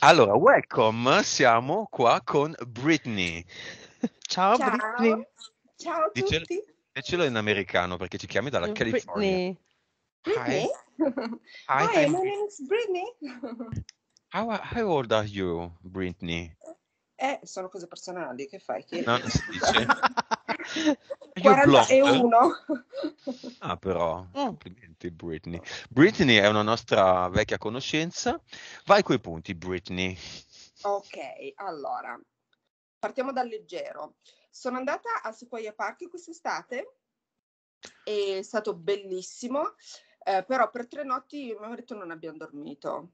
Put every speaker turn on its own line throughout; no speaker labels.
Allora,
welcome, siamo qua con Britney. Ciao, Ciao. Britney. Ciao a tutti. Dicelo in americano perché ci chiami dalla Britney. California. Britney? Hi.
Hi, Hi my name is Britney.
How, how old are you, Britney?
Eh, sono cose personali, che fai? Che... No, non si dice. 41. Eh.
Ah, però, mm. complimenti Britney. Britney è una nostra vecchia conoscenza. Vai coi punti, Britney.
Ok, allora, partiamo dal leggero. Sono andata a Sequoia Park quest'estate è stato bellissimo, eh, però per tre notti mio marito non abbiamo dormito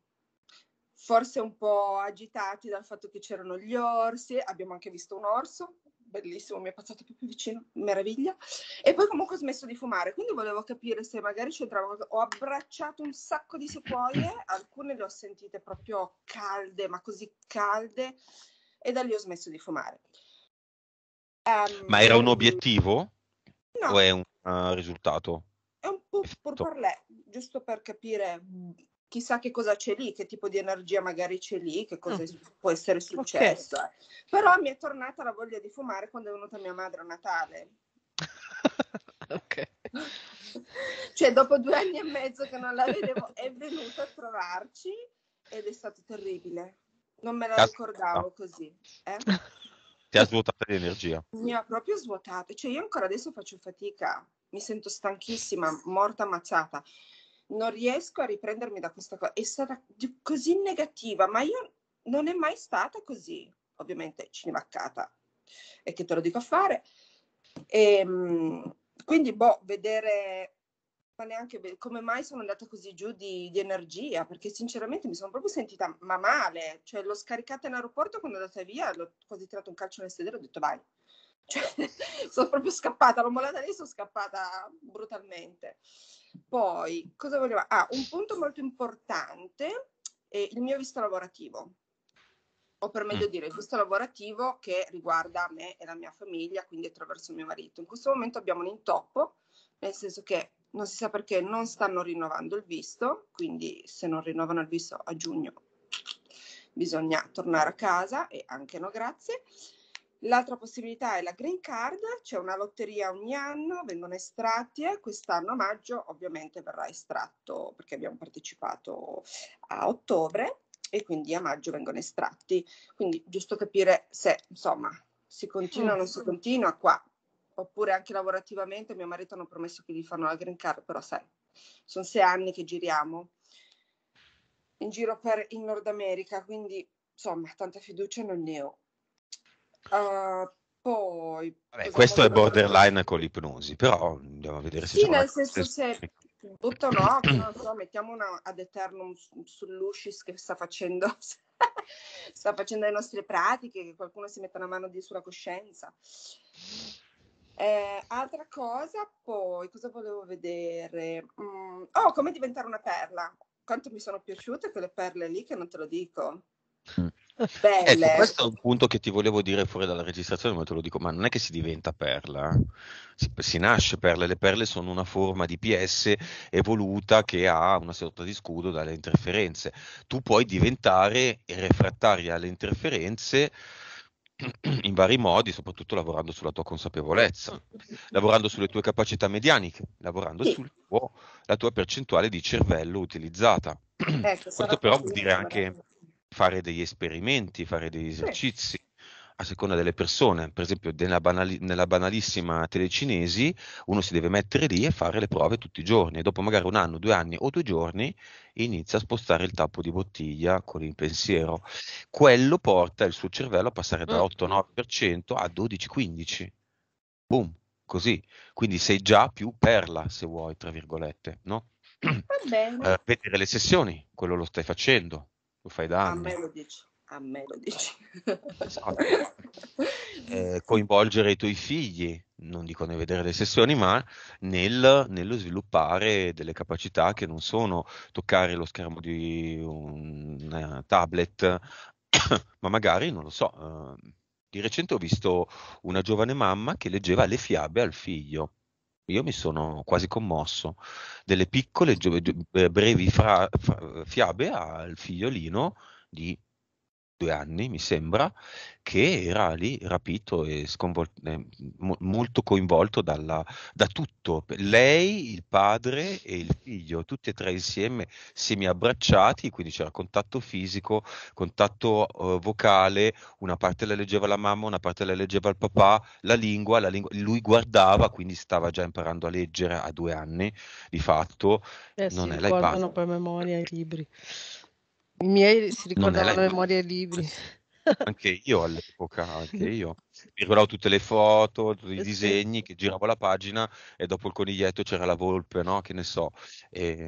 forse un po' agitati dal fatto che c'erano gli orsi, abbiamo anche visto un orso, bellissimo, mi è passato proprio vicino, meraviglia. E poi comunque ho smesso di fumare, quindi volevo capire se magari c'entrava Ho abbracciato un sacco di sequoie, alcune le ho sentite proprio calde, ma così calde, e da lì ho smesso di fumare. Um, ma era
un obiettivo? No. O è un uh, risultato?
È un po' pur, pur giusto per capire chissà che cosa c'è lì, che tipo di energia magari c'è lì, che cosa mm. può essere successo. Okay. Eh. Però mi è tornata la voglia di fumare quando è venuta mia madre a Natale. ok. cioè, dopo due anni e mezzo che non la vedevo, è venuta a trovarci ed è stato terribile. Non me la Cas- ricordavo così. Eh?
Ti ha svuotato l'energia.
Mi ha proprio svuotato. Cioè, io ancora adesso faccio fatica. Mi sento stanchissima, morta ammazzata non riesco a riprendermi da questa cosa È stata così negativa, ma io non è mai stata così, ovviamente cinemaccata, e che te lo dico a fare. E, ehm, quindi, boh, vedere ma neanche come mai sono andata così giù di, di, energia, perché sinceramente mi sono proprio sentita ma male, cioè l'ho scaricata in aeroporto quando è andata via, l'ho quasi tirato un calcio nel sedere e ho detto vai, cioè, sono proprio scappata, l'ho mollata lì e sono scappata brutalmente. Poi, cosa volevo? Ah, un punto molto importante è il mio visto lavorativo. O per meglio mm. dire, il visto lavorativo che riguarda me e la mia famiglia, quindi attraverso mio marito. In questo momento abbiamo un intoppo, nel senso che non si sa perché non stanno rinnovando il visto, quindi se non rinnovano il visto a giugno bisogna tornare a casa e anche no grazie. L'altra possibilità è la green card, c'è una lotteria ogni anno, vengono estratti e quest'anno a maggio ovviamente verrà estratto perché abbiamo partecipato a ottobre e quindi a maggio vengono estratti. Quindi giusto capire se insomma si continua o non si mm. continua qua, oppure anche lavorativamente mio marito hanno promesso che gli fanno la green card, però sai, sono sei anni che giriamo in giro per il Nord America, quindi insomma tanta fiducia non ne ho. Uh, poi... Vabbè, questo
è borderline con l'ipnosi, però andiamo a vedere se... Sì, nel senso
se butta no, non so, mettiamo una ad eternum sull'uscis che sta facendo, sta facendo le nostre pratiche, che qualcuno si metta una mano di sulla coscienza. Eh, altra cosa, poi, cosa volevo vedere? Mm, oh, come diventare una perla. Quanto mi sono piaciute quelle perle lì che non te lo dico. Mm. Ecco, Belle. Ecco, questo
è un punto che ti volevo dire fuori dalla registrazione, ma te lo dico, ma non è che si diventa perla, eh. si, si nasce perla, le perle sono una forma di PS evoluta che ha una sorta di scudo dalle interferenze. Tu puoi diventare refrattaria alle interferenze in vari modi, soprattutto lavorando sulla tua consapevolezza, lavorando sulle tue capacità medianiche, lavorando sì. sulla tua percentuale di cervello utilizzata.
Ecco, Questo però vuol dire anche
fare degli esperimenti, fare degli esercizi. Sì. A seconda delle persone, per esempio, nella, banali- nella banalissima telecinesi, uno si deve mettere lì e fare le prove tutti i giorni. dopo magari un anno, due anni o due giorni inizia a spostare il tappo di bottiglia con il pensiero. Quello porta il suo cervello a passare da 8-9% mm. a 12-15%. Boom, così. Quindi sei già più perla, se vuoi, tra virgolette, no?
Va bene. Eh,
vedere le sessioni, quello lo stai facendo lo fai da anni. A me
lo dici. A me lo dici. Esatto.
eh, coinvolgere i tuoi figli, non dico nel vedere le sessioni, ma nel, nello sviluppare delle capacità che non sono toccare lo schermo di un tablet, ma magari, non lo so, eh, di recente ho visto una giovane mamma che leggeva le fiabe al figlio io mi sono quasi commosso, delle piccole, eh, brevi fra, fra, fiabe al figliolino di due anni, mi sembra, che era lì rapito e sconvol- eh, mo- molto coinvolto dalla, da tutto. Lei, il padre e il figlio, tutti e tre insieme, semi abbracciati, quindi c'era contatto fisico, contatto eh, vocale, una parte la leggeva la mamma, una parte la leggeva il papà, la lingua, la lingua, lui guardava, quindi stava già imparando a leggere a due anni, di fatto. Eh, non si è, ricordano
per memoria i libri. I miei si ricordavano la memoria ai libri.
Anche io all'epoca, anche io. Mi ricordavo tutte le foto, tutti i eh, disegni, che giravo la pagina e dopo il coniglietto c'era la volpe, no? Che ne so, e,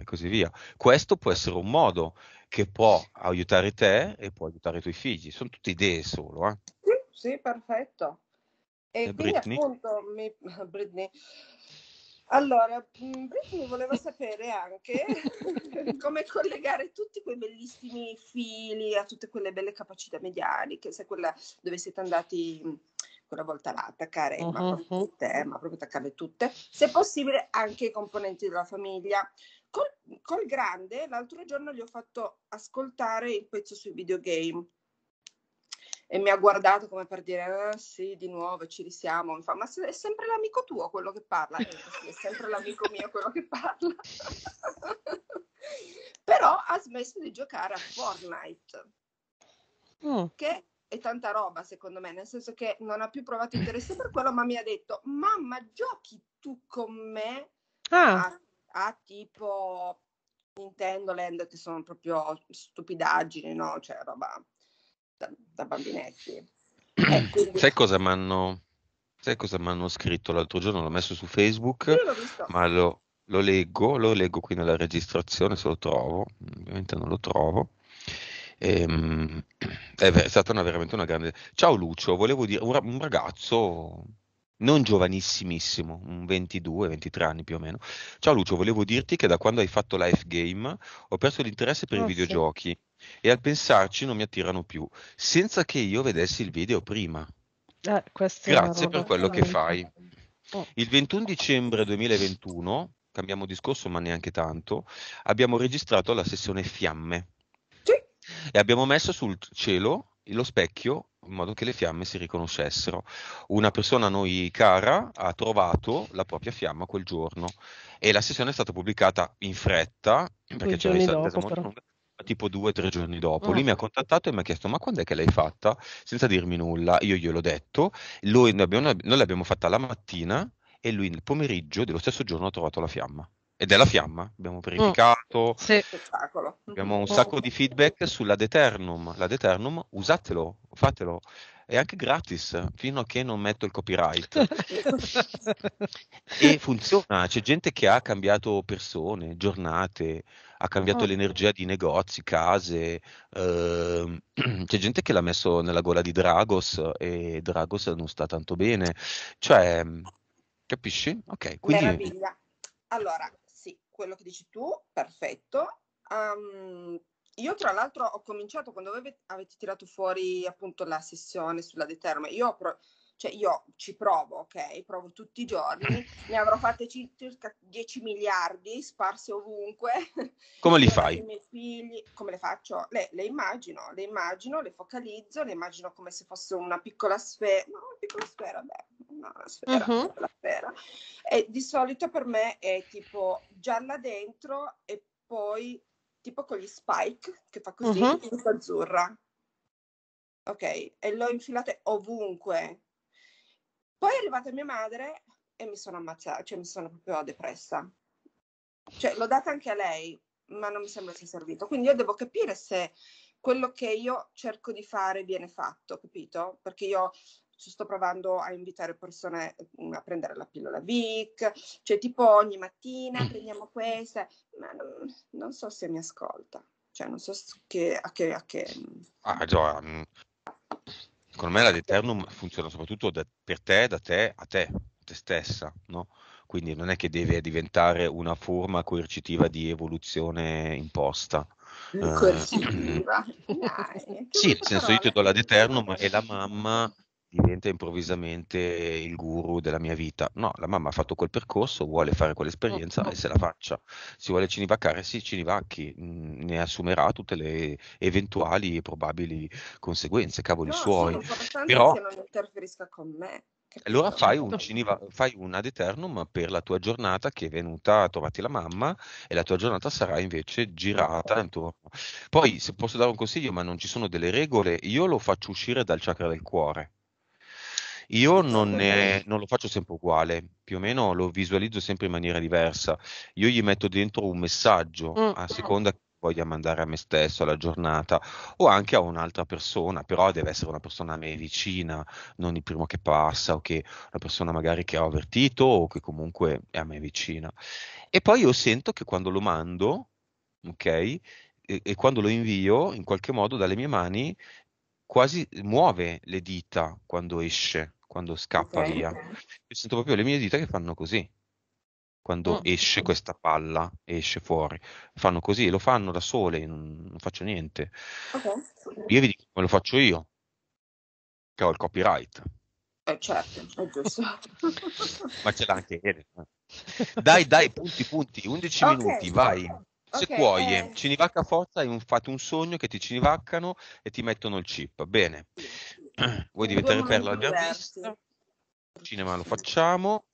e così via. Questo può essere un modo che può aiutare te e può aiutare i tuoi figli. Sono tutte idee solo, eh.
Sì, perfetto. E, e quindi Britney? appunto mi, Britney, allora, Brittany mm, voleva sapere anche come collegare tutti quei bellissimi fili a tutte quelle belle capacità mediali, che se quella dove siete andati mm, quella volta là, attaccare uh-huh. ma mm-hmm. proprio tutte, eh, ma proprio attaccarle tutte, se possibile anche i componenti della famiglia. Col, col grande, l'altro giorno gli ho fatto ascoltare il pezzo sui videogame e mi ha guardato come per dire ah, sì di nuovo ci risiamo mi fa ma è sempre l'amico tuo quello che parla detto, sì, è sempre l'amico mio quello che parla però ha smesso di giocare a Fortnite mm. che è tanta roba secondo me nel senso che non ha più provato interesse per quello ma mi ha detto mamma giochi tu con me ah. a, a tipo Nintendo Land che sono proprio stupidaggini no cioè roba da, da bambinetti.
Eh, sai cosa mi hanno... Sai cosa mi hanno scritto l'altro giorno? L'ho messo su Facebook, ma lo, lo, leggo, lo leggo qui nella registrazione se lo trovo, ovviamente non lo trovo. Ehm, è, stata una, veramente una grande... Ciao Lucio, volevo dire, un, un ragazzo non giovanissimissimo, 22-23 anni più o meno. Ciao Lucio, volevo dirti che da quando hai fatto Life Game ho perso l'interesse per oh, i ah, videogiochi. Sì e al pensarci non mi attirano più, senza che io vedessi il video prima.
Eh, Grazie per quello che fai.
Oh. Il 21 dicembre 2021, cambiamo discorso ma neanche tanto, abbiamo registrato la sessione Fiamme sì. e abbiamo messo sul cielo lo specchio in modo che le fiamme si riconoscessero. Una persona a noi cara ha trovato la propria fiamma quel giorno e la sessione è stata pubblicata in fretta perché c'era stata dopo, tipo due o tre giorni dopo. Mm. Lui ah. mi ha contattato e mi ha chiesto: Ma quando è che l'hai fatta? Senza dirmi nulla. Io gliel'ho detto. Lui, noi, abbiamo, noi l'abbiamo fatta la mattina e lui nel pomeriggio dello stesso giorno ha trovato la fiamma. Ed è la fiamma, abbiamo mm. verificato, mm. sì. abbiamo un mm. sacco di feedback sulla Deternum. La Deternum, usatelo, fatelo è anche gratis fino a che non metto il copyright. e funziona, c'è gente che ha cambiato persone, giornate, ha cambiato oh. l'energia di negozi, case, eh, c'è gente che l'ha messo nella gola di Dragos e Dragos non sta tanto bene. Cioè, capisci? Ok, quindi... Meraviglia.
Allora, sì, quello che dici tu, perfetto. Um, io tra l'altro ho cominciato quando avete, avete tirato fuori appunto la sessione sulla determa, io, pro- cioè io ci provo, ok? Provo tutti i giorni, ne avrò fatte circa 10 miliardi sparse ovunque.
Come li fai? I
miei figli, come le faccio? Le, le, immagino, le immagino, le focalizzo, le immagino come se fosse una piccola sfera, no, una piccola sfera, beh, una sfera, uh-huh. una mhm. sfera. E di solito per me è tipo gialla dentro e poi tipo con gli spike che fa così, uh-huh. in azzurra. Ok, e l'ho infilata ovunque. Poi è arrivata mia madre e mi sono ammazzata, cioè mi sono proprio depressa. Cioè, l'ho data anche a lei, ma non mi sembra sia servito. Quindi io devo capire se quello che io cerco di fare viene fatto, capito? Perché io ci sto provando a invitare persone mm, a prendere la pillola VIC, cioè tipo ogni mattina mm. prendiamo questa, ma non, non so se mi ascolta, cioè non so che, a che... A che... Mm.
Ah, già, secondo me la Deternum funziona soprattutto da, per te, da te a te, te stessa, no? Quindi non è che deve diventare una forma coercitiva di evoluzione imposta, eh, coercitiva.
Uh, sì, nel senso io ti
do la deternum e la mamma diventa improvvisamente il guru della mia vita. No, la mamma ha fatto quel percorso, vuole fare quell'esperienza oh, oh. e se la faccia. Si vuole cinivaccare, sì, cinivacchi, mm, ne assumerà tutte le eventuali e probabili conseguenze, cavoli no, suoi. Però che non
interferisca con
me. Allora fai un, certo. ciniva, fai un ad eternum per la tua giornata che è venuta a trovarti la mamma e la tua giornata sarà invece girata intorno. Poi se posso dare un consiglio, ma non ci sono delle regole, io lo faccio uscire dal chakra del cuore io non, ne, non, lo faccio sempre uguale, più o meno lo visualizzo sempre in maniera diversa. Io gli metto dentro un messaggio mm. a seconda che voglia mandare a me stesso, alla giornata o anche a un'altra persona, però deve essere una persona a me vicina, non il primo che passa o che una persona magari che ho avvertito o che comunque è a me vicina. E poi io sento che quando lo mando, ok, e, e quando lo invio, in qualche modo dalle mie mani quasi muove le dita quando esce quando scappa okay. via. Io sento proprio le mie dita che fanno così. Quando oh. esce questa palla, esce fuori, fanno così, lo fanno da sole, non, non faccio niente. Okay. Io vi dico come lo faccio io, che ho il copyright.
Eh certo, è giusto.
Ma ce l'ha anche Elena. Dai, dai, punti, punti, 11 okay. minuti, vai. Se okay, cuoie, eh. eh. cinivacca forza, hai un, fatto un sogno che ti cinivaccano e ti mettono il chip. Bene. Sì. Vuoi diventare perla? L'abbiamo visto. Cinema lo facciamo.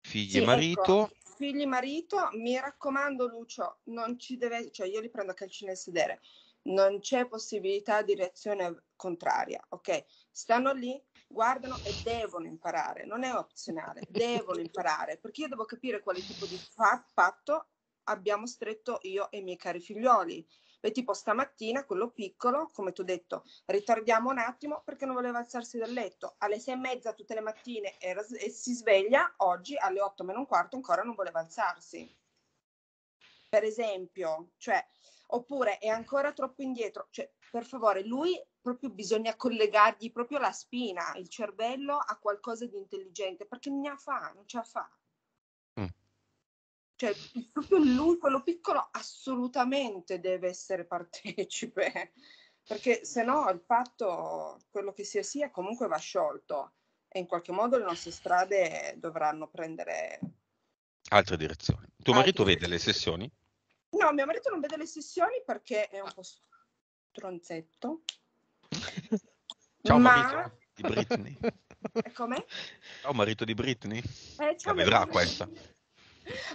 Figli e ecco, marito. Ecco,
figli e marito, mi raccomando Lucio, non ci deve, cioè io li prendo a calci nel sedere, non c'è possibilità di reazione contraria, ok? Stanno lì, guardano e devono imparare, non è opzionale, devono imparare, perché io devo capire quale tipo di patto abbiamo stretto io e i miei cari figlioli e tipo stamattina quello piccolo, come ti ho detto, ritardiamo un attimo perché non voleva alzarsi dal letto. Alle sei e mezza tutte le mattine era, e si sveglia, oggi alle otto meno un quarto ancora non voleva alzarsi. Per esempio, cioè, oppure è ancora troppo indietro. Cioè, per favore, lui proprio bisogna collegargli proprio la spina, il cervello a qualcosa di intelligente, perché non ne ha fa, non ce la fa. Cioè, proprio lui, quello piccolo, assolutamente deve essere partecipe, perché se no il patto, quello che sia sia, comunque va sciolto e in qualche modo le nostre strade dovranno prendere
altre direzioni. Tuo marito altre... vede le sessioni?
No, mio marito non vede le sessioni perché è un po' stronzetto. Ciao ma... marito di Britney. Come?
Ciao marito di Britney.
Eh, ciao, La vedrà marito. questa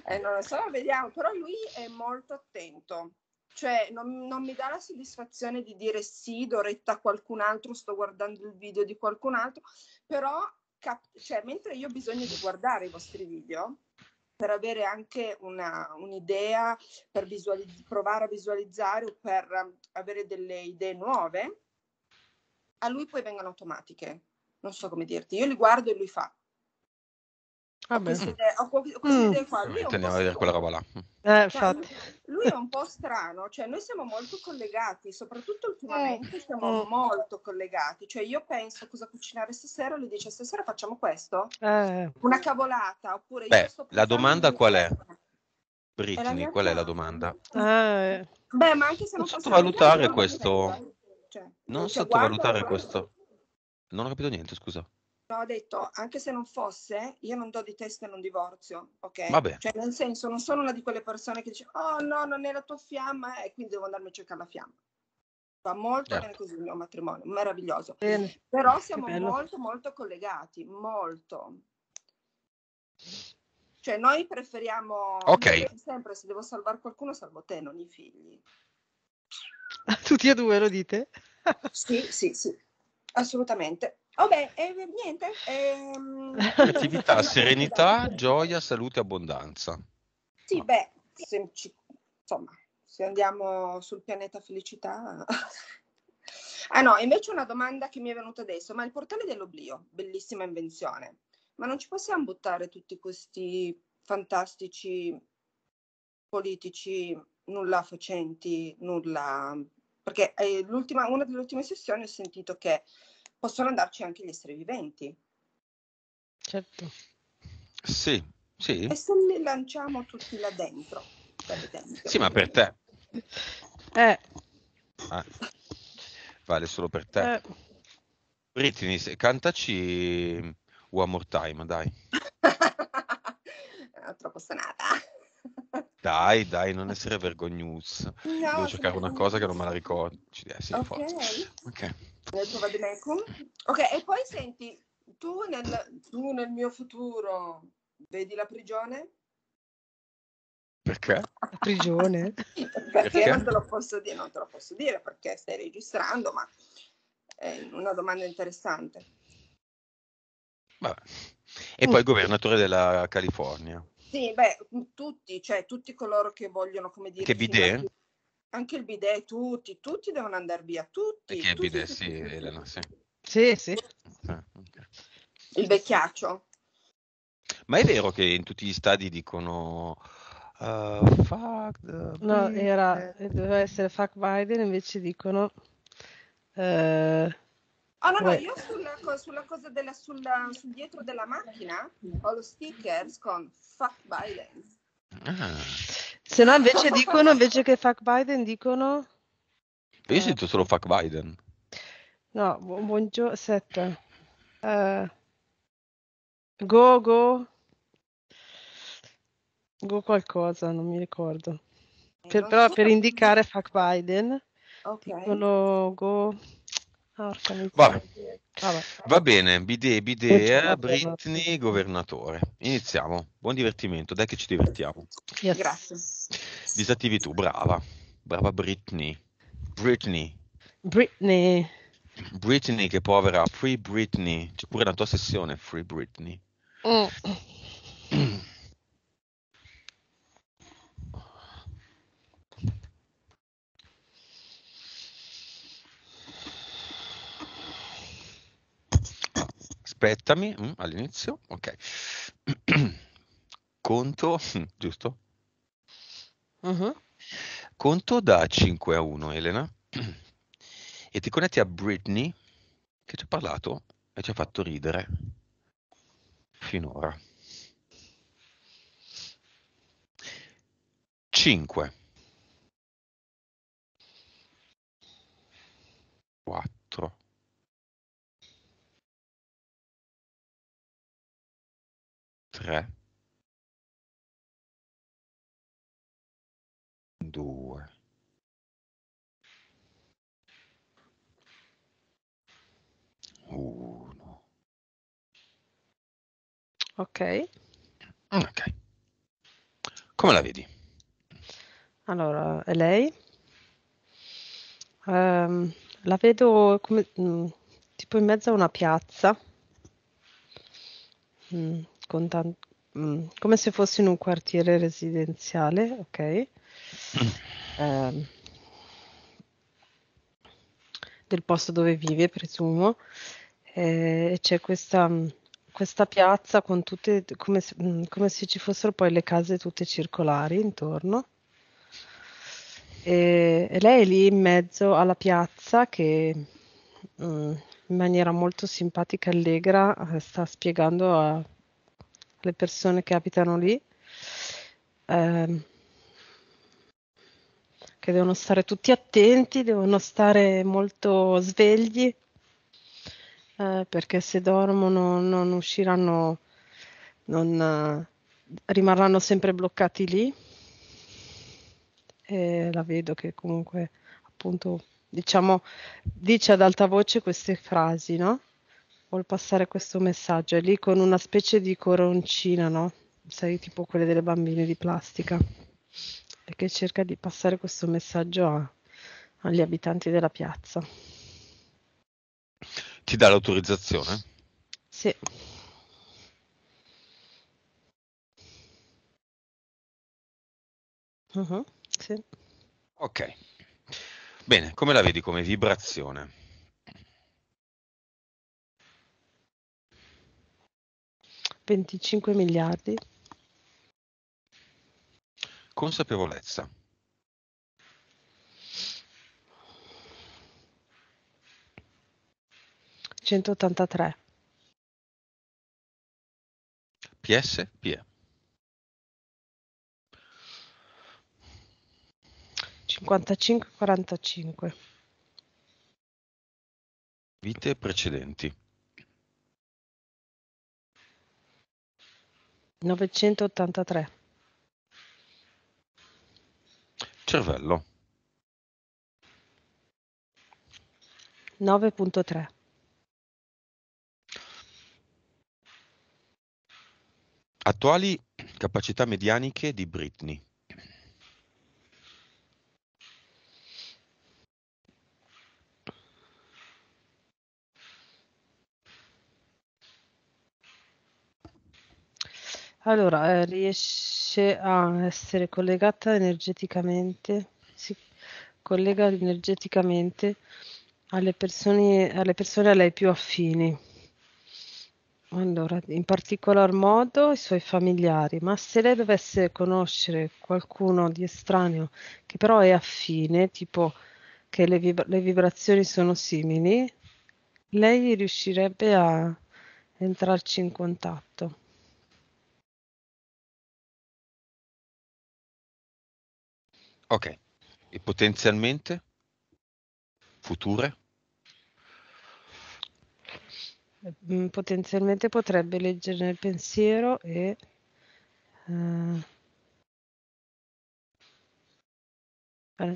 eh, non lo so, vediamo, però lui è molto attento. Cioè, non, non mi dà la soddisfazione di dire sì, do retta a qualcun altro, sto guardando il video di qualcun altro, però cap- cioè, mentre io ho bisogno di guardare i vostri video, per avere anche una, un'idea, per visualizz- provare a visualizzare o per um, avere delle idee nuove, a lui poi vengono automatiche. Non so come dirti, io li guardo e lui fa.
Ah, ho questa ho,
ho questa mm. idea qua. Lui Tendiamo a vedere
quella roba là. Eh, Cioè,
lui, è un po' strano, cioè noi siamo molto collegati, soprattutto ultimamente eh. siamo eh. molto collegati. Cioè io penso cosa cucinare stasera, lui dice stasera facciamo questo? Eh. Una cavolata, oppure Beh, la
domanda qual è? Britney, qual è la domanda?
Eh. Beh, ma anche se non, non sottovalutare questo.
Cioè, non cioè, sottovalutare guarda, questo. Non ho capito niente, scusa
ho detto, anche se non fosse, io non do di testa e non divorzio, ok? Vabbè. Cioè, nel senso, non sono una di quelle persone che dice, oh no, non è la tua fiamma, e quindi devo andarmi a cercare la fiamma. Va molto certo. bene così il mio matrimonio, meraviglioso. Bene. Però siamo molto, molto collegati, molto. Cioè, noi preferiamo... Ok. Sempre, se devo salvare qualcuno, salvo te, non i figli. Tutti e due lo dite? sì, sì, sì, assolutamente. Vabbè, eh, eh niente. Eh, Creatività, serenità,
gioia, salute e abbondanza.
Sì, ah. beh, se, ci, insomma, se andiamo sul pianeta felicità... ah no, invece una domanda che mi è venuta adesso, ma il portale dell'oblio, bellissima invenzione, ma non ci possiamo buttare tutti questi fantastici politici nulla facenti, nulla... Perché eh, una delle ultime sessioni ho sentito che possono andarci anche gli esseri viventi.
Certo. Sì, sì. E
se li lanciamo tutti là dentro, Sì, ma per te. Eh.
Ah, vale solo per te. Eh. Britney, cantaci One More Time, dai.
troppo sonata.
Dai, dai, non essere vergognoso. No, Devo cercare una cosa che non me la ricordo. Eh, sì, ok. okay.
ok, e poi senti, tu nel, tu nel mio futuro vedi la prigione?
Perché? La prigione?
perché, perché, non te lo posso dire, non te lo posso dire perché stai registrando, ma è una domanda interessante.
Vabbè. E poi il governatore della California.
Sì, beh, tutti, cioè tutti coloro che vogliono, come dire... Che bidet? Anche il bidet, tutti, tutti devono andare via,
tutti. Perché il bidet, tutti, sì, tutti. Elena, sì.
Sì, sì. Ah, il vecchiaccio.
Ma è vero che in tutti gli stadi dicono... Uh, fuck
no,
era,
doveva essere fuck Biden, invece dicono... Uh, Oh no, no, io
sulla, sulla cosa della, sulla, sul dietro della macchina ho lo sticker con fuck Biden.
Ah.
Se no invece dicono, invece che fuck Biden dicono...
Io eh. sento solo fuck Biden.
No, buongiorno, sette. Uh, go, go. Go qualcosa, non mi ricordo. Per, però per indicare fuck Biden. Ok. Dicono go
Vabbè. Vabbè. Va bene, bide, bide, eh, Britney, governatore. Iniziamo. Buon divertimento, dai che ci divertiamo. Yes. Grazie. Disattivi tu, brava. Brava Britney. Britney.
Britney.
Britney che povera, Free Britney. C'è pure la tua sessione, Free Britney.
Mm.
aspettami mm, all'inizio, ok. Conto, mm, giusto? Uh-huh. Conto da 5 a 1, Elena. E ti connetti a Britney che ci ha parlato e ci ha fatto ridere finora. 5 4
3, 2, 1. Ok. Ok. Come la vedi?
Allora, e lei? Ehm, la vedo come, mh, mm, tipo in mezzo a una piazza, Mm, con tan- mm, come se fossi in un quartiere residenziale, ok? Eh, del posto dove vive, presumo. Eh, e c'è questa, mm, questa, piazza con tutte, come se, come se ci fossero poi le case tutte circolari intorno. E, e lei è lì in mezzo alla piazza che mh, in maniera molto simpatica e allegra eh, sta spiegando a le persone che abitano lì, ehm, che devono stare tutti attenti, devono stare molto svegli, eh, perché se dormono non usciranno, non, eh, rimarranno sempre bloccati lì. E la vedo che comunque appunto diciamo dice ad alta voce queste frasi, no? vuol passare questo messaggio. È lì con una specie di coroncina, no? Sai, tipo quelle delle bambine di plastica. E che cerca di passare questo messaggio a, agli abitanti della piazza.
Ti dà l'autorizzazione?
Sì.
Uh-huh, sì.
Ok. Bene, come la vedi come vibrazione?
25 miliardi.
Consapevolezza.
Centottantatré.
PS, PE.
55
Vite precedenti.
983. Cervello. 9.3.
Attuali capacità medianiche di Britney.
Allora, eh, riesce a essere collegata energeticamente, si collega energeticamente alle persone, alle persone a lei più affini. Allora, in particolar modo i suoi familiari, ma se lei dovesse conoscere qualcuno di estraneo che però è affine, tipo che le, vib- le vibrazioni sono simili,
lei riuscirebbe a entrarci in contatto. Ok,
e potenzialmente future?
Mm, potenzialmente potrebbe leggere nel pensiero e... Uh,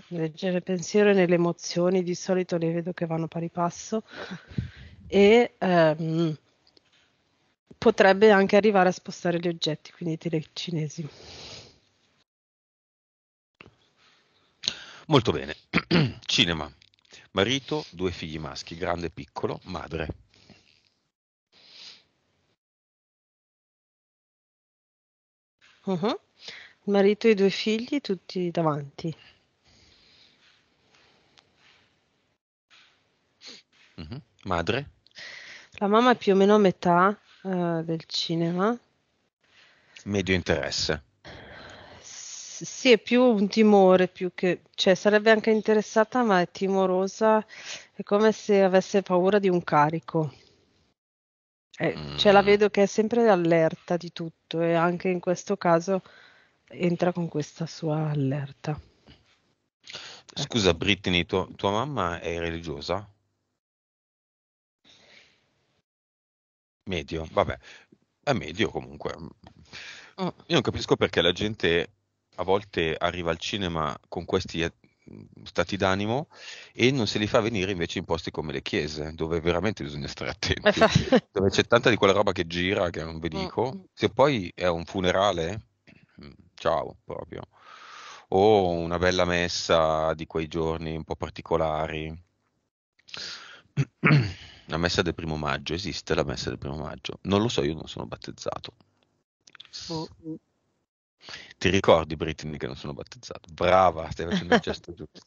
leggere nel pensiero e nelle emozioni di solito le vedo che vanno pari passo e um, potrebbe anche arrivare a spostare gli oggetti, quindi telecinesi.
Molto bene. Cinema. Marito, due figli maschi, grande e piccolo, madre.
Mhm. Marito e due figli tutti davanti.
Mhm. Madre?
La mamma è più o meno a metà eh, del cinema.
Medio interesse
sì, è più un timore, più che, cioè sarebbe anche interessata, ma è timorosa, è come se avesse paura di un carico. Eh, mm. Cioè la mm. vedo che è sempre allerta di tutto e anche in questo caso entra con questa sua allerta.
Scusa ecco. Brittany, tu, tua mamma è religiosa? Medio, vabbè, è medio comunque. Mm. Io non capisco perché la gente a volte arriva al cinema con questi eh, stati d'animo e non se li fa venire invece in posti come le chiese, dove veramente bisogna stare attenti, esatto. dove c'è tanta di quella roba che gira, che non vi dico. Mm. Se poi è un funerale, mm, ciao proprio, o una bella messa di quei giorni un po' particolari. La messa del primo maggio, esiste la messa del primo maggio? Non lo so, io non sono battezzato. Boh. Ti ricordi Britney che non sono battezzato? Brava, stai facendo il gesto giusto.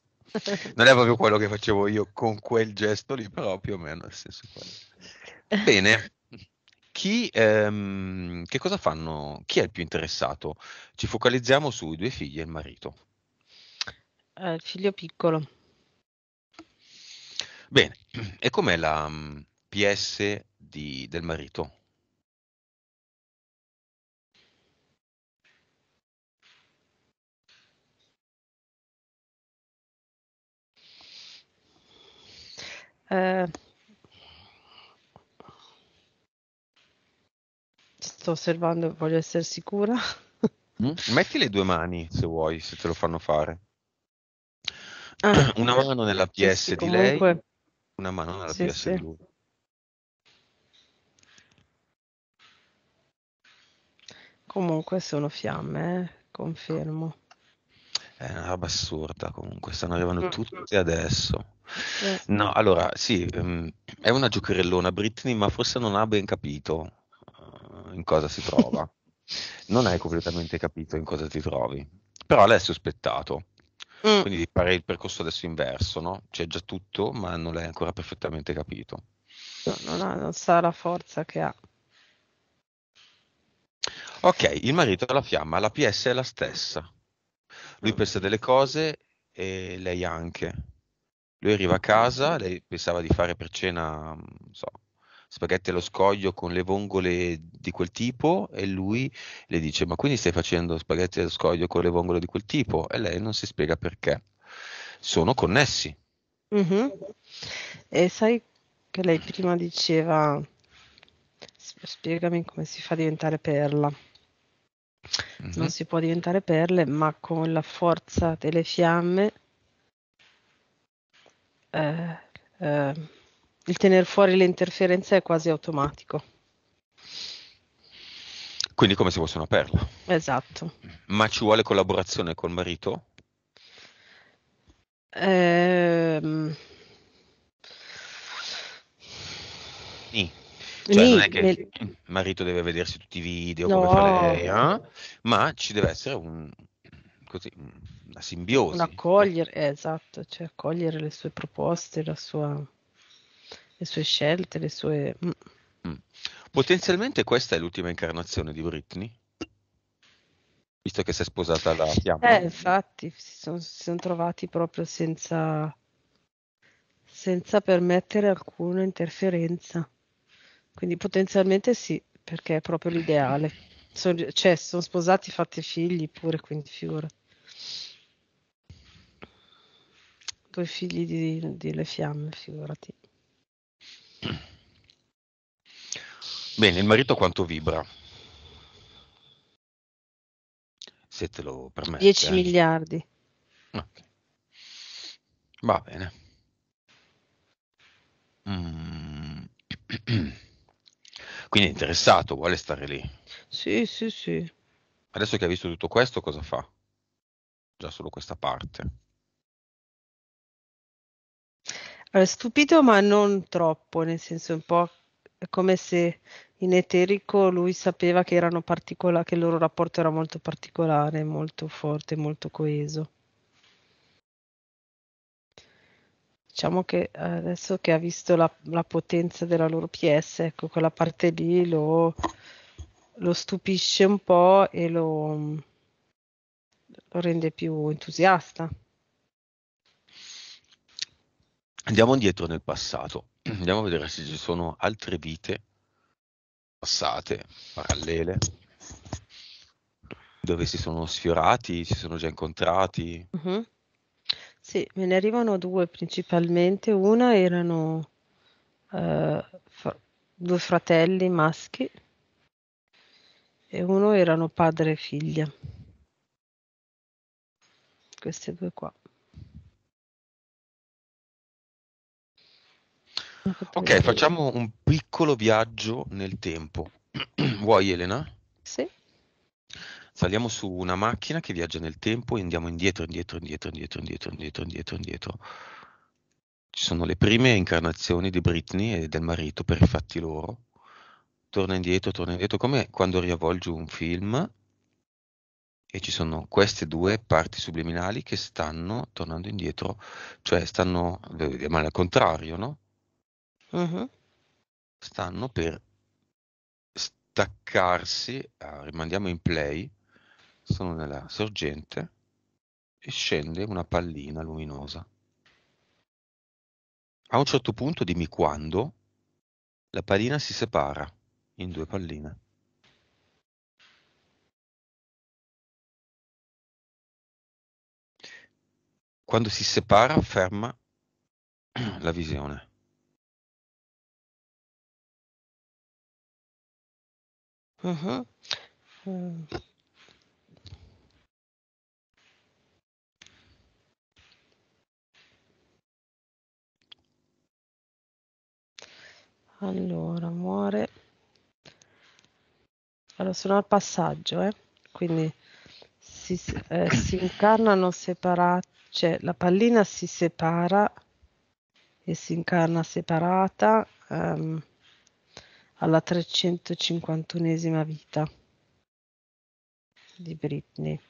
Non è proprio quello che facevo io con quel gesto lì, però più o meno nel senso quello. Bene. Chi, ehm, che cosa fanno? Chi è il più interessato? Ci focalizziamo sui due figli e il marito.
Eh, il figlio piccolo.
Bene, e com'è la um, mm, PS di, del marito?
Eh,
sto osservando, voglio essere sicura.
Mm? Metti le due mani se vuoi, se te lo fanno fare. Ah, una mano nella PS sì, di lei, una mano nella sì, PS sì. di
lui.
Comunque sono fiamme, eh? confermo.
È una roba assurda comunque, stanno arrivando mm. tutte adesso. Eh. No, allora sì, ehm, è una giocherellona Britney, ma forse non ha ben capito eh, in cosa si trova. non hai completamente capito in cosa ti trovi, però è sospettato. Mm. Quindi pare il percorso adesso inverso, no? C'è già tutto, ma non l'hai ancora perfettamente capito.
Non, ha, non sa la forza che ha.
Ok, il marito ha la fiamma, la PS è la stessa. Lui mm. pensa delle cose e lei anche lui arriva a casa, lei pensava di fare per cena, so, spaghetti allo scoglio con le vongole di quel tipo e lui le dice ma quindi stai facendo spaghetti allo scoglio con le vongole di quel tipo? E lei non si spiega perché. Sono connessi.
Mm-hmm. E sai che lei prima diceva, spiegami come si fa a diventare perla. Mm-hmm. Non si può diventare perle, ma con la forza delle fiamme eh, eh, il tenere fuori le interferenze è quasi automatico.
Quindi come se fosse una perla.
Esatto.
Ma ci vuole collaborazione col marito?
Ehm...
Sì. Cioè, Lì, non è che nel... il marito deve vedersi tutti i video no. come fa lei, eh? ma ci deve essere un, così, una mm, simbiosi. Un
accogliere, eh, esatto, cioè accogliere le sue proposte, sua, le sue scelte, le sue... Mm. mm.
Potenzialmente questa è l'ultima incarnazione di Britney? Visto che si è sposata da eh, fiamma. Eh,
infatti, si sono, si sono trovati proprio senza, senza permettere alcuna interferenza. Quindi potenzialmente sì, perché è proprio l'ideale sono, cioè, sono sposati, fatti figli pure, quindi figura. Due figli di, di Le Fiamme, figurati.
Bene, il marito quanto vibra? Se te lo permette. 10 eh. miliardi. Va bene. Mm. Quindi è interessato, vuole stare lì.
Sì, sì, sì.
Adesso che ha visto tutto questo, cosa fa? Già solo questa parte.
Allora, stupito, ma non troppo, nel senso un po' come se in eterico lui sapeva che, erano particola- che il loro rapporto era molto particolare, molto forte, molto coeso. Diciamo che adesso che ha visto la, la potenza della loro PS, ecco, quella parte lì lo lo stupisce un po' e lo, lo rende più entusiasta.
Andiamo indietro nel passato, andiamo a vedere se ci sono altre vite passate, parallele, dove si sono sfiorati, si sono già incontrati.
Uh-huh. Sì, me ne arrivano due principalmente. Una erano uh, eh, fr- due fratelli maschi e uno erano padre e figlia. Queste due qua.
Ok, facciamo
un piccolo viaggio nel tempo. Vuoi Elena? Sì. Saliamo su una macchina che viaggia nel tempo e andiamo indietro, indietro, indietro, indietro, indietro, indietro, indietro, indietro. Ci sono le prime incarnazioni di Britney e del marito per i fatti loro torna indietro, torna indietro, come quando riavvolgi un film e ci sono queste due parti subliminali che stanno tornando indietro, cioè stanno, ma al contrario, no? Uh-huh. Stanno per staccarsi, ah, rimandiamo in play, sono nella sorgente e scende una pallina luminosa. A un certo punto, dimmi quando, la pallina si separa in due palline.
Quando si separa ferma la visione. Uh-huh. Uh.
Allora, amore. Allora, sono al passaggio, eh? quindi si, eh, si incarnano separati, cioè la pallina si separa e si incarna separata um, alla 351esima vita di Britney.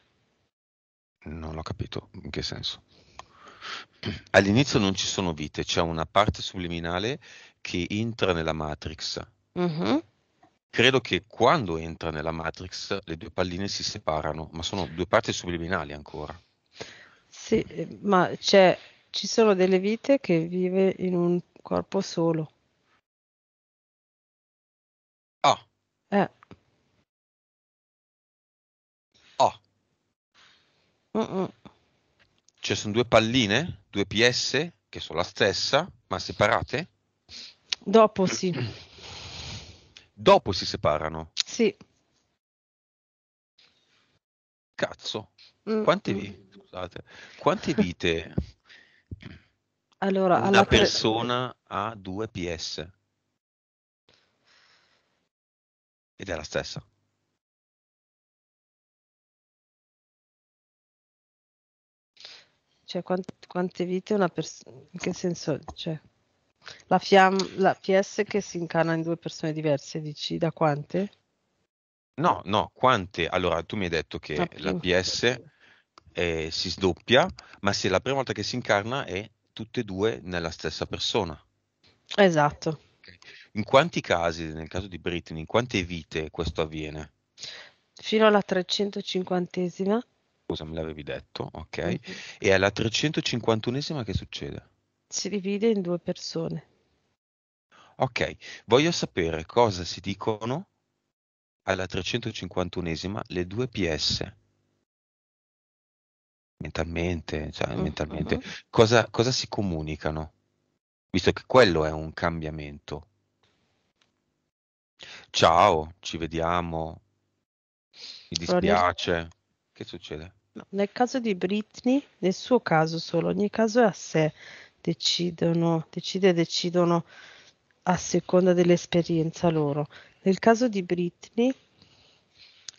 Non ho capito in che senso. All'inizio non ci sono vite, c'è una parte subliminale che entra nella Matrix. Uh mm-hmm. -huh credo che quando entra nella Matrix le due palline si separano, ma sono due parti subliminali ancora.
Sì, eh, ma c'è, ci sono delle vite che vive in un corpo solo.
Ah. Eh.
Ah. Uh-uh. Cioè sono due palline, due PS, che sono la stessa, ma separate?
Dopo sì.
dopo si separano. Sì. Cazzo, mm. quante, vite? scusate, quante vite allora, una pre- persona ha due PS? Ed è la stessa.
Cioè, quant- quante vite una persona... In che senso? Cioè... La, fiam- la PS che si incarna in due persone diverse, dici da quante?
No, no, quante? Allora, tu mi hai detto che ah, la PS eh, si sdoppia, ma se la prima volta che si incarna è tutte e due nella stessa persona.
Esatto.
In quanti casi, nel caso di Britney, in quante vite questo avviene?
Fino alla 350esima.
Scusa, me l'avevi detto, ok. Mm-hmm. E alla 351esima che succede?
si divide in due persone.
Ok, voglio sapere cosa si dicono alla 351esima le due PS. Mentalmente, cioè mm, mm-hmm. mentalmente, cosa, cosa si comunicano? Visto che quello è un cambiamento. Ciao, ci vediamo. Mi dispiace. Che succede?
nel caso di Britney, nel suo caso solo, ogni caso è a sé decidono, decide decidono a seconda dell'esperienza loro. Nel caso di Britney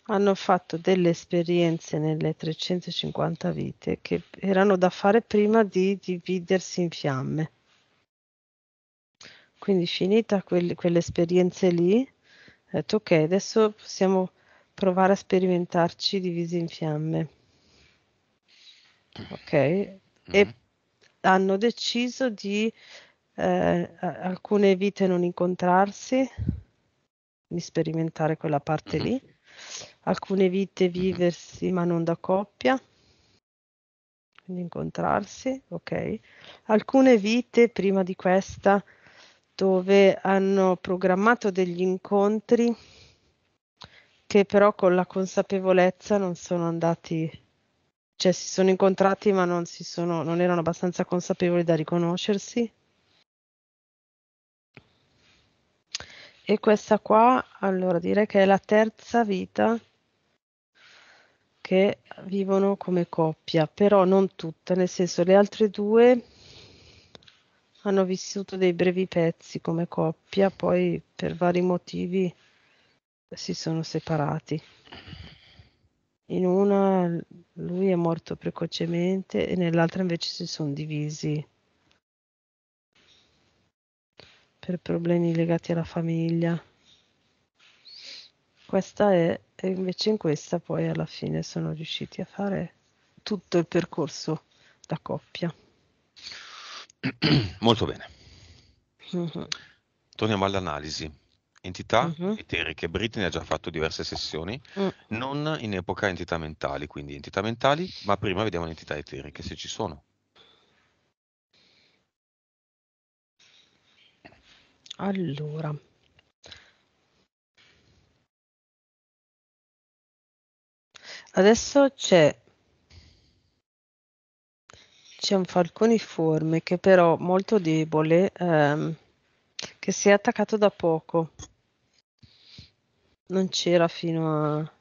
hanno fatto delle esperienze nelle 350 vite che erano da fare prima di dividersi in fiamme. Quindi finita quelle, quelle esperienze lì, ho detto ok, adesso possiamo provare a sperimentarci divisi in fiamme. Mm. Ok? Mm. E hanno deciso di eh, alcune vite non incontrarsi, di sperimentare quella parte mm-hmm. lì, alcune vite mm-hmm. viversi ma non da coppia, quindi incontrarsi, ok? Alcune vite prima di questa dove hanno programmato degli incontri che però con la consapevolezza non sono andati cioè si sono incontrati ma non, si sono, non erano abbastanza consapevoli da riconoscersi. E questa qua, allora direi che è la terza vita che vivono come coppia, però non tutta, nel senso le altre due hanno vissuto dei brevi pezzi come coppia, poi per vari motivi si sono separati. In una lui è morto precocemente e nell'altra invece si sono divisi per problemi legati alla famiglia. Questa è, e invece in questa poi alla fine sono riusciti a fare tutto il percorso da coppia.
Molto bene. Uh-huh. Torniamo all'analisi entità uh-huh. eteriche. Britney ha già fatto diverse sessioni, uh non in epoca entità mentali, quindi entità mentali, ma prima vediamo le entità eteriche se ci sono.
Allora. Adesso c'è
c'è un falconiforme che però molto debole, ehm, che si è attaccato da poco. Non c'era fino a un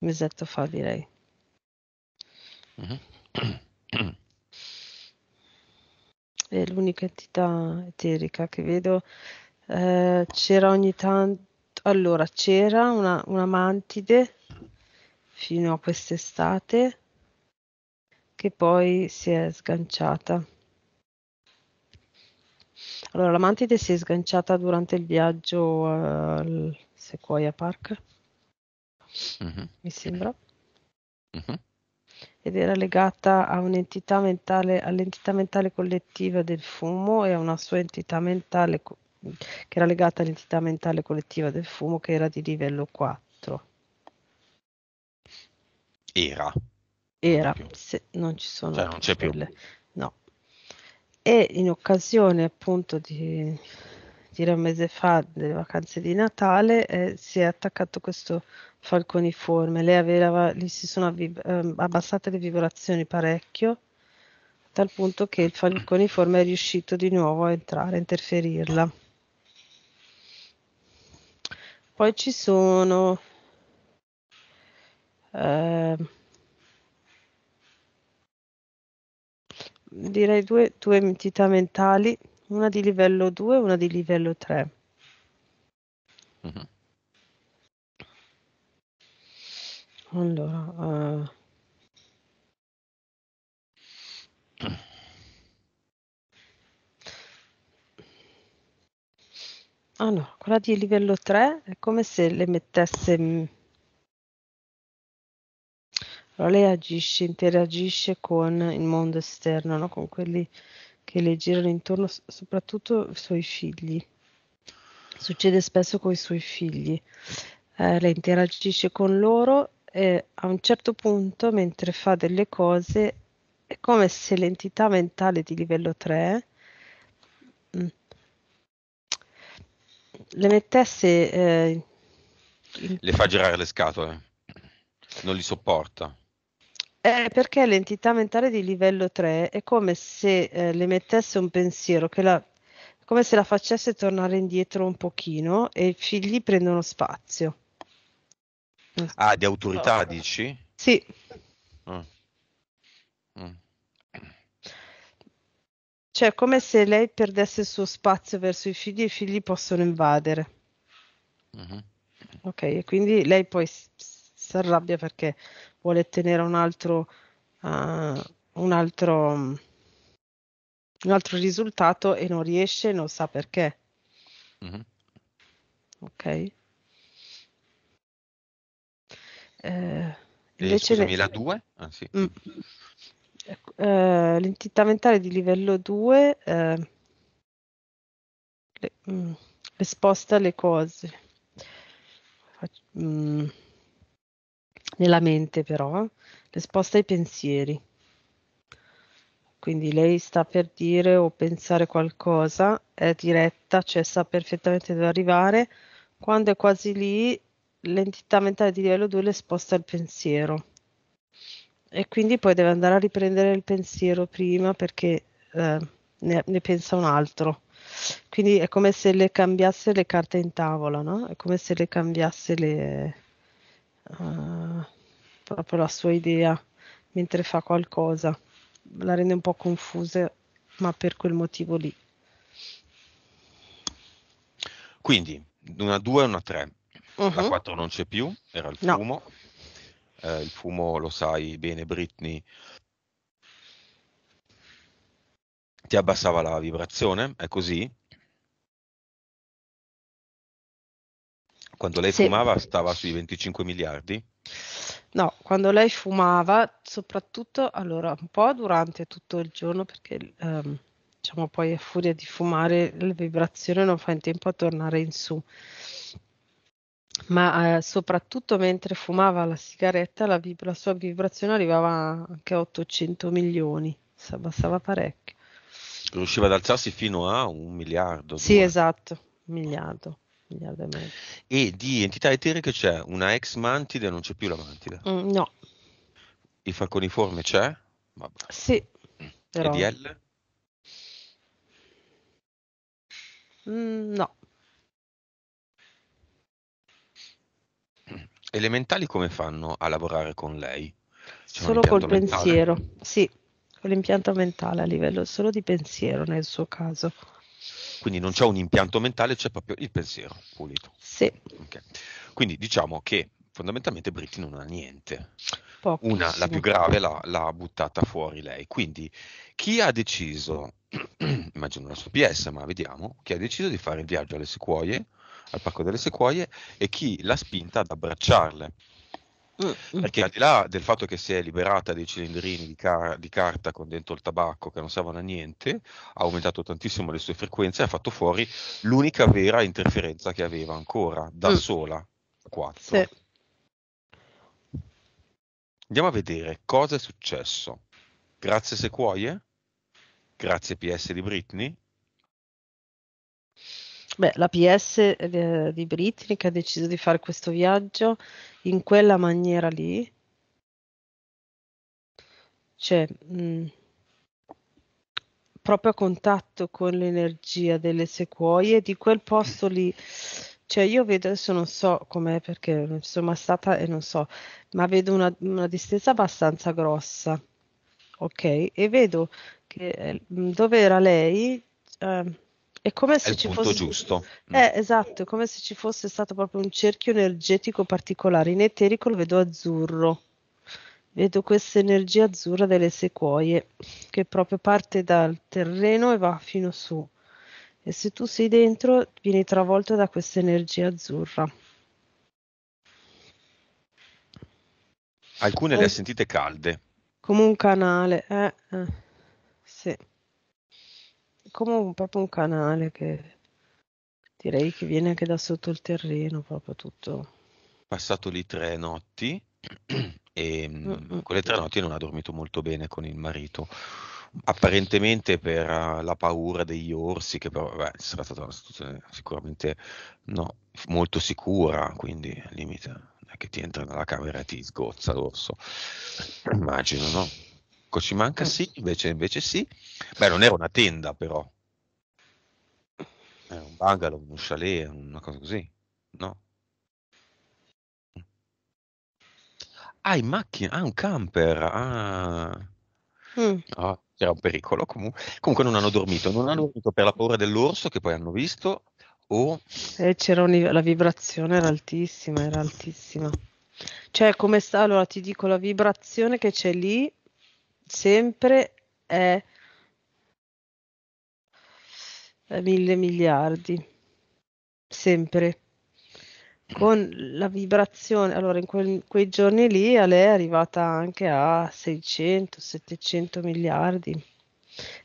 mesetto fa, direi.
Mm-hmm.
È l'unica entità eterica che vedo. Eh, c'era ogni tanto. Allora, c'era una, una mantide fino a quest'estate che poi si è sganciata. Allora, la mantide si è sganciata durante il viaggio al, Sequoia Park, mm-hmm. mi sembra, mm-hmm. ed era legata a un'entità mentale, all'entità mentale collettiva del fumo e a una sua entità mentale co- che era legata all'entità mentale collettiva del fumo che era di livello 4. Era. Era, non, se, non ci sono... Cioè, non c'è più. No. E in occasione appunto di partire un mese fa delle vacanze di Natale eh, si è attaccato questo falconiforme. Lei aveva, gli si sono avvib- eh, abbassate le vibrazioni parecchio, a tal punto che il falconiforme è riuscito di nuovo a entrare, a interferirla. Poi ci sono... Eh, direi due, due entità mentali una di livello 2 e una di livello 3. Mm-hmm. Allora, uh... Eh. no, quella di livello 3 è come se le mettesse... Allora lei agisce, interagisce con il mondo esterno, no? con quelli che le girano intorno, soprattutto i suoi figli. Succede spesso con i suoi figli. Eh, lei interagisce con loro e a un certo punto, mentre fa delle cose, è come se l'entità mentale di livello 3 mm, le mettesse... Eh,
in... Le fa girare le scatole, non li sopporta.
Eh, perché l'entità mentale di livello 3 è come se eh, le mettesse un pensiero, la, come se la facesse tornare indietro un pochino e i figli prendono spazio.
Ah, di autorità oh. dici? Sì. Oh. Mm.
Cioè, come se lei perdesse il suo spazio verso i figli e i figli possono invadere. Mm-hmm. Ok, e quindi lei poi si arrabbia perché vuole ottenere un altro, uh, un altro, un altro risultato e non riesce, non sa perché. Mm-hmm. Ok. Eh, invece scusami, ne... la 2? Ah, sì. mm. Ecco, eh, l'entità mentale di livello 2 eh, le, mm, esposta alle cose. Fac- mm. Nella mente però, le sposta ai pensieri. Quindi lei sta per dire o pensare qualcosa, è diretta, cioè sa perfettamente dove arrivare. Quando è quasi lì, l'entità mentale di livello 2 le sposta il pensiero. E quindi poi deve andare a riprendere il pensiero prima perché eh, ne, ne, pensa un altro. Quindi è come se le cambiasse le carte in tavola, no? È come se le cambiasse le, eh, proprio la sua idea mentre fa qualcosa, la rende un po' confusa, ma per quel motivo lì.
Quindi una 2 e una 3. Uh-huh. La 4 mhm. non c'è più, era il fumo. No. Eh, il fumo, lo sai bene, Britney, ti abbassava la vibrazione, è così, Quando lei sì. fumava stava sui 25 miliardi?
No, quando lei fumava, soprattutto allora un po' durante tutto il giorno, perché ehm, diciamo poi a furia di fumare la vibrazione non fa in tempo a tornare in su. Ma eh, soprattutto mentre fumava la sigaretta, la, vib- la sua vibrazione arrivava anche a 800 milioni, si abbassava parecchio.
Riusciva ad alzarsi fino a un miliardo. Sì, due. esatto,
un miliardo miliardo e mezzo.
E di entità eteriche c'è una ex mantide, non c'è più la mantide. Mm, no. Il falconiforme c'è? Vabbè.
Sì, però... E di L? Mm, no.
Elementali come fanno a lavorare con lei? C'è solo col mentale? pensiero,
sì, con l'impianto mentale a livello solo di pensiero nel suo caso.
Quindi non c'è un impianto mentale, c'è proprio il pensiero pulito. Sì. Okay. Quindi diciamo che fondamentalmente Britney non ha niente. Pochissimo. Una, la più grave, l'ha, l'ha buttata fuori lei. Quindi chi ha deciso, immagino la sua PS, ma vediamo, chi ha deciso di fare il viaggio alle sequoie, al parco delle sequoie, e chi l'ha spinta ad abbracciarle. Mm, mm Perché al di là del fatto che si è liberata dei cilindrini di, car- di, carta con dentro il tabacco che non servono a niente, ha aumentato tantissimo le sue frequenze e ha fatto fuori l'unica vera interferenza che aveva ancora, da mm. sola, 4. Sì. Andiamo a vedere cosa è successo. Grazie Sequoie? Grazie PS di Britney?
Beh,
la PS eh, di Britney che ha deciso di fare questo viaggio in quella maniera lì, cioè mh, mm, proprio a contatto con l'energia delle sequoie di quel posto lì. Cioè io vedo, adesso non so com'è perché insomma è stata e non so, ma vedo una, una distesa abbastanza grossa, ok? E vedo che eh, dove era lei, eh, è come se è ci fosse... giusto. Mm. Eh, esatto, è come se ci fosse stato proprio un cerchio energetico particolare. In eterico lo vedo azzurro. Vedo questa energia azzurra delle sequoie che proprio parte dal terreno e va fino su. E se tu sei dentro, vieni travolto da questa energia azzurra.
Alcune eh. le sentite calde.
Come un canale, eh. eh come un, proprio un canale che direi che viene anche da sotto il terreno, proprio tutto.
Passato lì tre notti e ehm, mm quelle tre notti non ha dormito molto bene con il marito apparentemente per eh, la paura degli orsi, che però beh, sarà stata una situazione sicuramente no, molto sicura, quindi al limite non è che ti entra nella camera e ti sgozza l'orso, immagino, no? ecco ci manca eh. sì, invece, invece sì. Beh, non era una tenda però, era un bungalow, un chalet, una cosa così, no? Ah, in macchina, ah, un camper, ah. Mm. No, ah, era un pericolo comunque. Comunque non hanno dormito, non hanno dormito per la paura dell'orso che poi hanno visto o...
Eh, c'era un, la vibrazione era altissima, era altissima. Cioè, come sta, allora ti dico, la vibrazione che c'è lì sempre è mille miliardi, sempre. Con la vibrazione, allora in quel, quei giorni lì a lei è arrivata anche a 600-700 miliardi.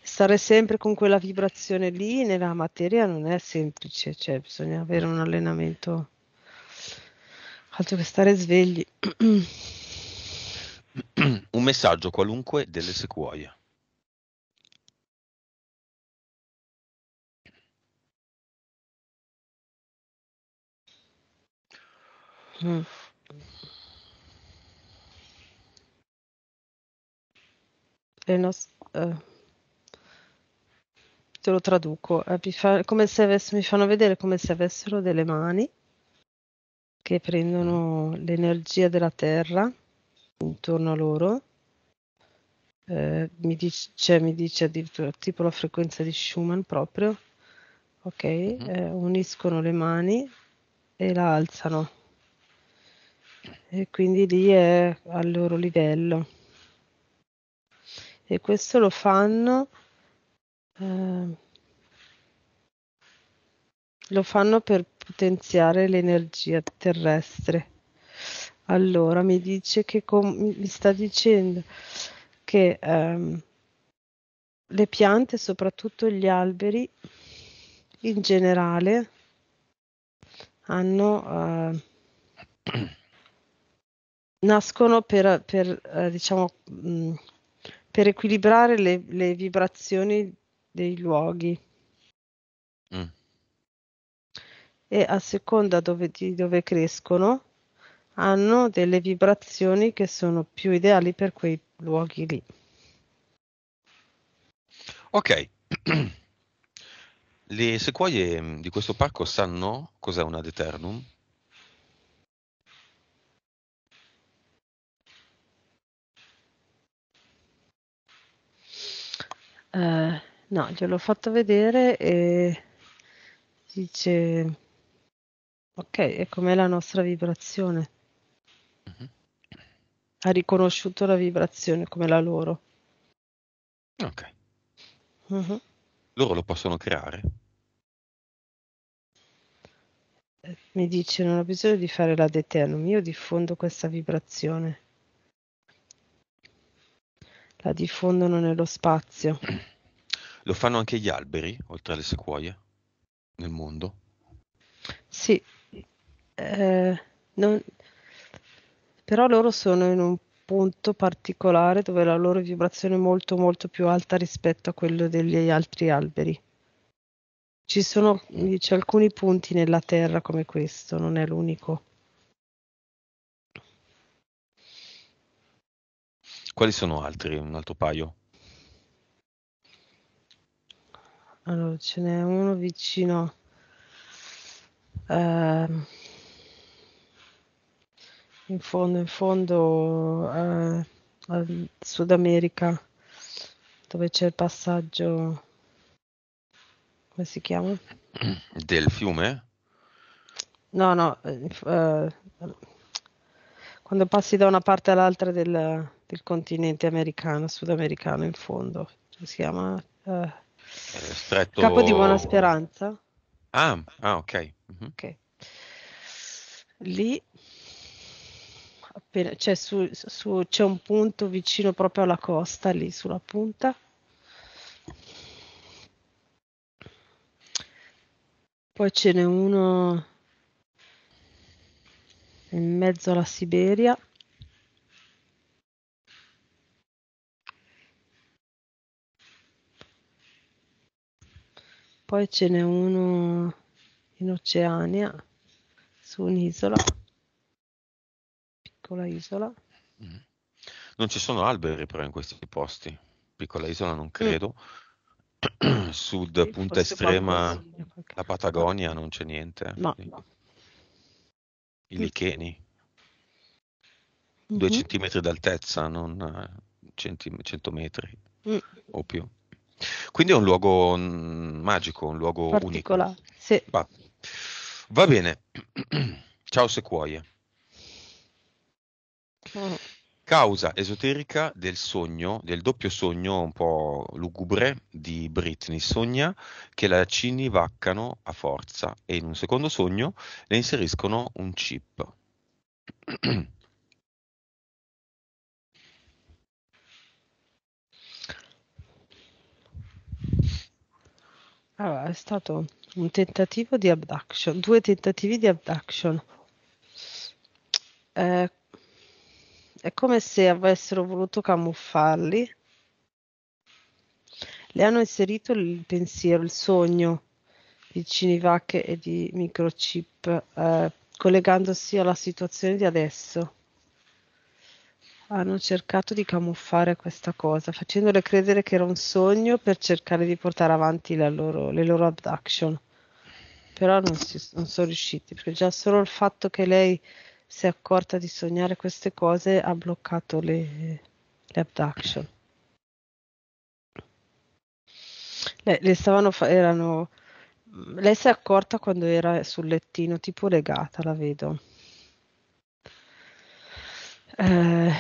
Stare sempre con quella vibrazione lì nella materia non è semplice, cioè bisogna avere un allenamento altro che stare svegli.
un messaggio qualunque delle sequoie.
Mm. Le nostre... Eh
te lo traduco, eh, fa, come se avessero, mi fanno vedere come se avessero delle mani che prendono l'energia della terra intorno a loro eh, mi, dice, cioè, mi dice addirittura tipo la frequenza di Schumann proprio, ok, mm. eh, uniscono le mani e la alzano e quindi lì è al loro livello e questo lo fanno eh, lo fanno per potenziare l'energia terrestre allora mi dice che com- mi sta dicendo che ehm, le piante, soprattutto gli alberi in generale, hanno, eh, nascono per, per, eh, diciamo, mh, mm, per equilibrare le, le, vibrazioni dei luoghi. Mm. E a seconda dove, di dove crescono, hanno delle vibrazioni che sono più ideali per quei luoghi lì.
Ok. Le sequoie mm, di questo parco sanno cos'è una Deternum?
Uh, no, gliel'ho fatto vedere e dice ok, è come la nostra vibrazione. Uh-huh ha riconosciuto la vibrazione come la loro. Ok. Uh-huh.
Loro lo possono creare?
Eh, mi dice, non ho bisogno di fare la detenum, io diffondo questa vibrazione. La diffondono nello spazio.
Lo fanno anche gli alberi, oltre alle sequoie, nel mondo?
Sì. Eh, non, però loro sono in un punto particolare dove la loro vibrazione è molto molto più alta rispetto a quello degli altri alberi. Ci sono dice, alcuni punti nella Terra come questo, non è l'unico.
Quali sono altri? Un altro paio?
Allora, ce n'è uno vicino. Uh, in fondo, in fondo eh, al Sud America, dove c'è il passaggio, come si chiama?
Del fiume?
No, no, eh, eh quando passi da una parte all'altra del, del continente americano, sudamericano in fondo, si chiama eh, eh
Stretto... Capo di Buona Speranza. Ah, ah ok. Mm-hmm. Ok.
Lì appena, cioè su, su, c'è un punto vicino proprio alla costa, lì sulla punta. Poi ce n'è uno in mezzo alla Siberia. Poi ce n'è uno in Oceania, su un'isola piccola isola. Mm.
Non ci sono alberi però in questi posti, piccola isola non credo. Mm. Sud, sì, punta estrema, qualche... la Patagonia non c'è niente. No, I licheni, mm. due mm-hmm. centimetri d'altezza, non eh, centim- cento metri mm. o più. Quindi è un luogo mm, magico, un luogo
unico. Sì.
Va. Va bene. Ciao sequoie. Causa esoterica del sogno, del doppio sogno un po' lugubre di Britney. Sogna che la Cini vaccano a forza e in un secondo sogno le inseriscono un chip.
Allora, è stato un tentativo di abduction, due tentativi di abduction. Eh, è come se avessero voluto camuffarli. Le hanno inserito il pensiero, il sogno di Cinivac e di microchip, eh, collegandosi alla situazione di adesso. Hanno cercato di camuffare questa cosa, facendole credere che era un sogno per cercare di portare avanti loro, le loro abduction. Però non, si, non sono riusciti, perché già solo il fatto che lei si è accorta di sognare queste cose, ha bloccato le, le abduction. Le, le stavano fa- erano, lei si è accorta quando era sul lettino, tipo legata, la vedo. Eh,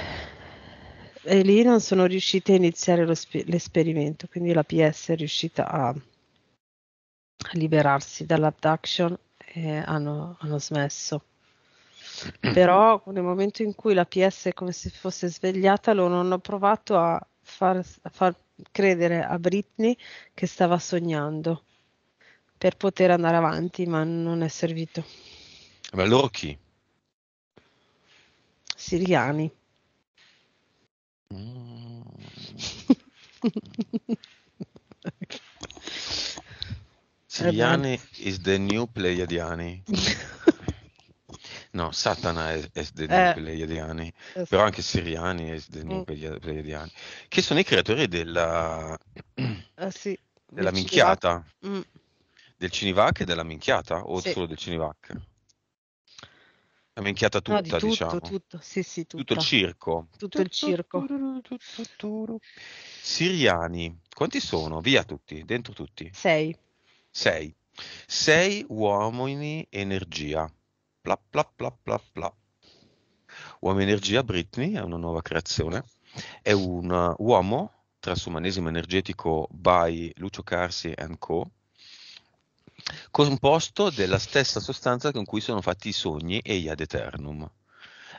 e lì non sono riuscite a iniziare spe- l'esperimento, quindi la PS è riuscita a, a liberarsi dall'abduction e hanno, hanno smesso però nel momento in cui la PS è come se fosse svegliata loro hanno provato a far, a far credere a Britney che stava sognando per poter andare avanti ma non è servito
ma loro chi?
siriani mm.
Siriani is the new Pleiadiani No, Satana è, es dei eh, pleiadiani, esatto. però anche esatto. Siriani es dei mm. pleiadiani, che sono i creatori della, eh, sì. della del minchiata, mm. del Cinivac e della minchiata, o sì. solo del Cinivac? La minchiata tutta, no, di tutto, diciamo. Tutto,
sì, sì, tutta. tutto il circo. Tutto il circo.
Siriani, quanti sono? Via tutti, dentro tutti. Sei. Sei. Sei uomini energia bla bla bla bla bla. Uomo Energia Britney è una nuova creazione, è un uh, uomo trasumanesimo energetico by Lucio Carsi Co. Composto della stessa sostanza con cui sono fatti i sogni e gli ad eternum.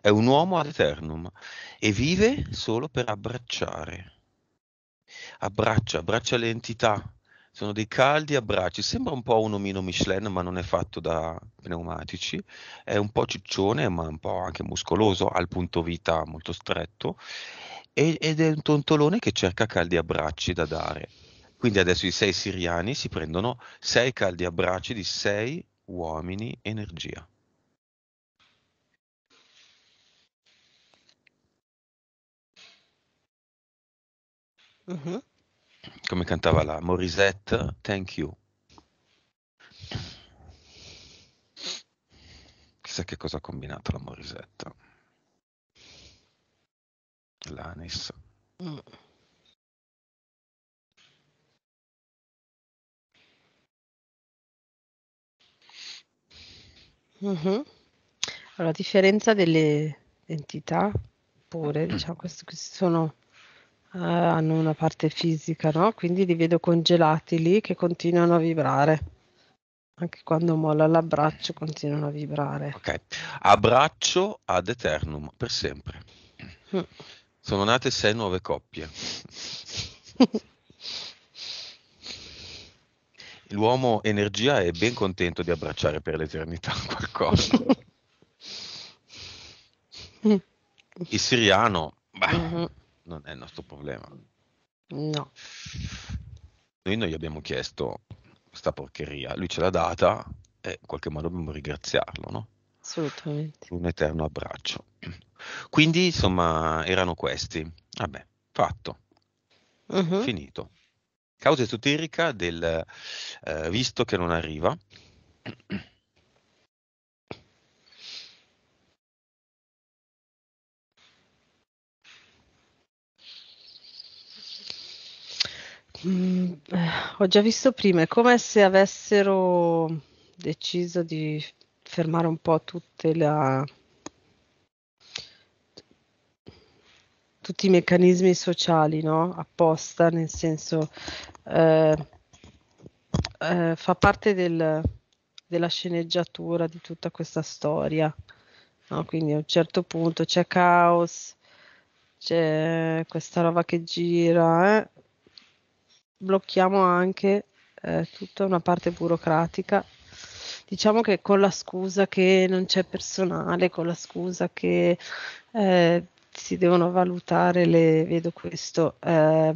È un uomo ad eternum e vive solo per abbracciare. Abbraccia, abbraccia le entità, sono dei caldi abbracci, sembra un po' un omino Michelin ma non è fatto da pneumatici, è un po' ciccione ma un po' anche muscoloso, al punto vita molto stretto ed è un tontolone che cerca caldi abbracci da dare. Quindi adesso i sei siriani si prendono sei caldi abbracci di sei uomini energia. Mm-hmm come cantava la Morisette, Thank You. Chissà che cosa ha combinato la Morisette.
L'Anis. Mm.
Mm-hmm. Allora, differenza delle entità, pure, diciamo, questi sono eh, hanno una parte fisica, no? Quindi li vedo congelati lì che continuano a vibrare. Anche quando molla l'abbraccio continuano a vibrare.
Ok, abbraccio ad eternum, per sempre. Mm. Sono nate sei nuove coppie. L'uomo energia è ben contento di abbracciare per l'eternità qualcosa. Mm. Il siriano, beh, uh-huh non è il nostro problema. No. Noi non gli abbiamo chiesto questa porcheria, lui ce l'ha data e in qualche modo dobbiamo ringraziarlo, no?
Assolutamente.
Un eterno abbraccio. Quindi, insomma, erano questi. Vabbè, fatto. Uh-huh. Finito. Causa esoterica del eh, visto che non arriva.
mh,
mm, eh, ho già visto prima, è come se avessero deciso di fermare un po' tutte la, tutti i meccanismi sociali, no? Apposta, nel senso eh, eh, fa parte del, della sceneggiatura di tutta questa storia. No? Quindi a un certo punto c'è caos, c'è questa roba che gira, eh? blocchiamo anche eh, tutta una parte burocratica. Diciamo che con la scusa che non c'è personale, con la scusa che eh, si devono valutare le, vedo questo, eh,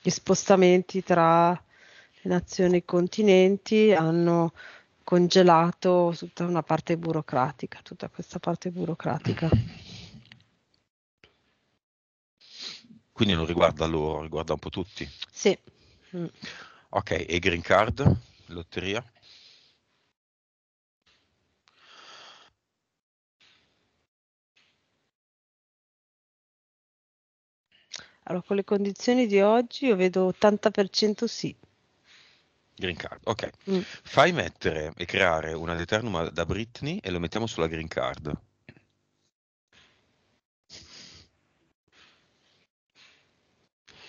gli spostamenti tra le nazioni e i continenti hanno congelato tutta una parte burocratica, tutta questa parte burocratica.
Quindi non riguarda loro, riguarda un po' tutti.
Sì.
Mm.
Ok, e green card, lotteria?
Allora, con le condizioni di oggi io vedo 80% sì.
Green card, ok. Mm. Fai mettere e creare una Deternum da Britney e lo mettiamo sulla green card.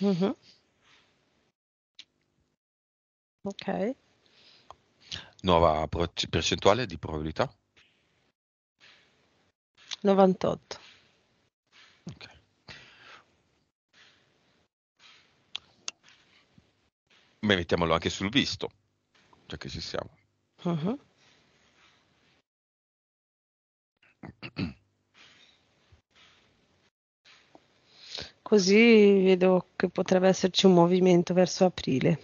Mh-mh.
Okay.
Nuova percentuale di probabilità.
98. Okay.
Beh, mettiamolo anche sul visto, già che ci siamo. Mh-mh.
così vedo che potrebbe esserci un movimento verso aprile.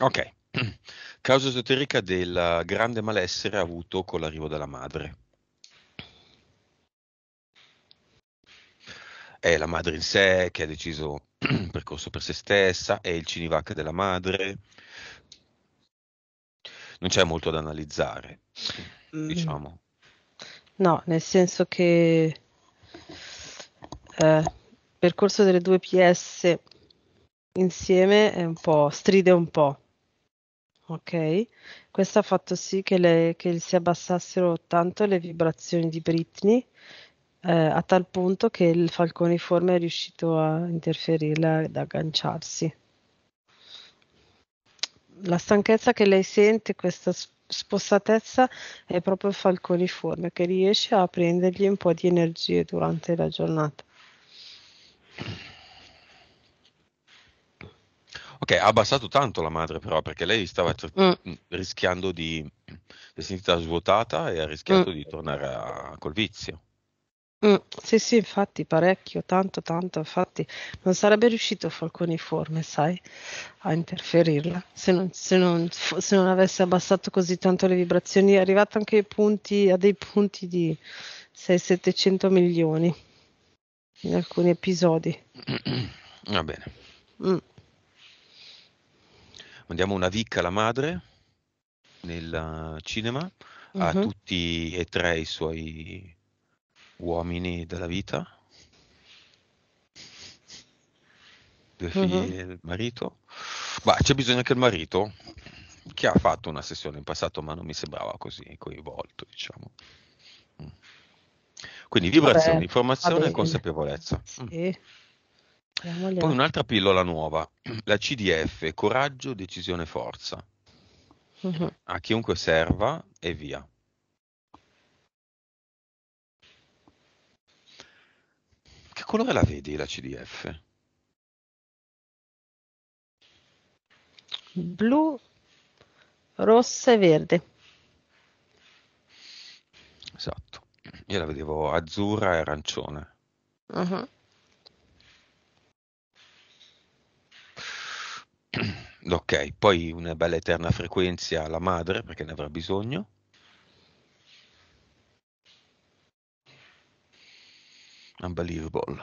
Ok, causa esoterica del grande malessere avuto con l'arrivo della madre. È la madre in sé che ha deciso un percorso per se stessa, è il cinivac della madre, non c'è molto da analizzare, mm. diciamo.
No, nel senso che eh, percorso delle due PS insieme è un po' stride un po'. Ok? Questo ha fatto sì che, le, che si abbassassero tanto le vibrazioni di Britney eh, a tal punto che il falconiforme è riuscito a interferirla ad agganciarsi. La stanchezza che lei sente, questa spossatezza è proprio falconiforme che riesce a prendergli un po' di energie durante la giornata.
Ok, ha abbassato tanto la madre però perché lei stava mm. mm. rischiando di... si è sentita svuotata e ha rischiato mm. di tornare a... col vizio.
Mh, mm, sì, sì, infatti parecchio, tanto, tanto, infatti non sarebbe riuscito Falconiforme, sai, a interferirla, se non se non se non avesse abbassato così tanto le vibrazioni, è arrivato anche ai punti a dei punti di 6, 700 milioni in alcuni episodi.
Va bene. Mh. Mm. Mandiamo una Vic alla madre nel cinema, a mh tutti e tre i suoi uomini della vita, due mhm. figli uh-huh. e il marito. Ma c'è bisogno che il marito, che ha fatto una sessione in passato, ma non mi sembrava così coinvolto, diciamo. Mm. Quindi vibrazione, Vabbè, informazione e consapevolezza. Sì.
Mm.
Poi
un'altra pillola nuova, la CDF, coraggio, decisione, forza. Uh-huh. A chiunque serva e via. colore la vedi la CDF?
Blu, rossa e verde.
Esatto. Io la vedevo azzurra e arancione. Uh-huh. Ok, poi una bella eterna frequenza alla madre perché ne avrà bisogno. Unbelievable.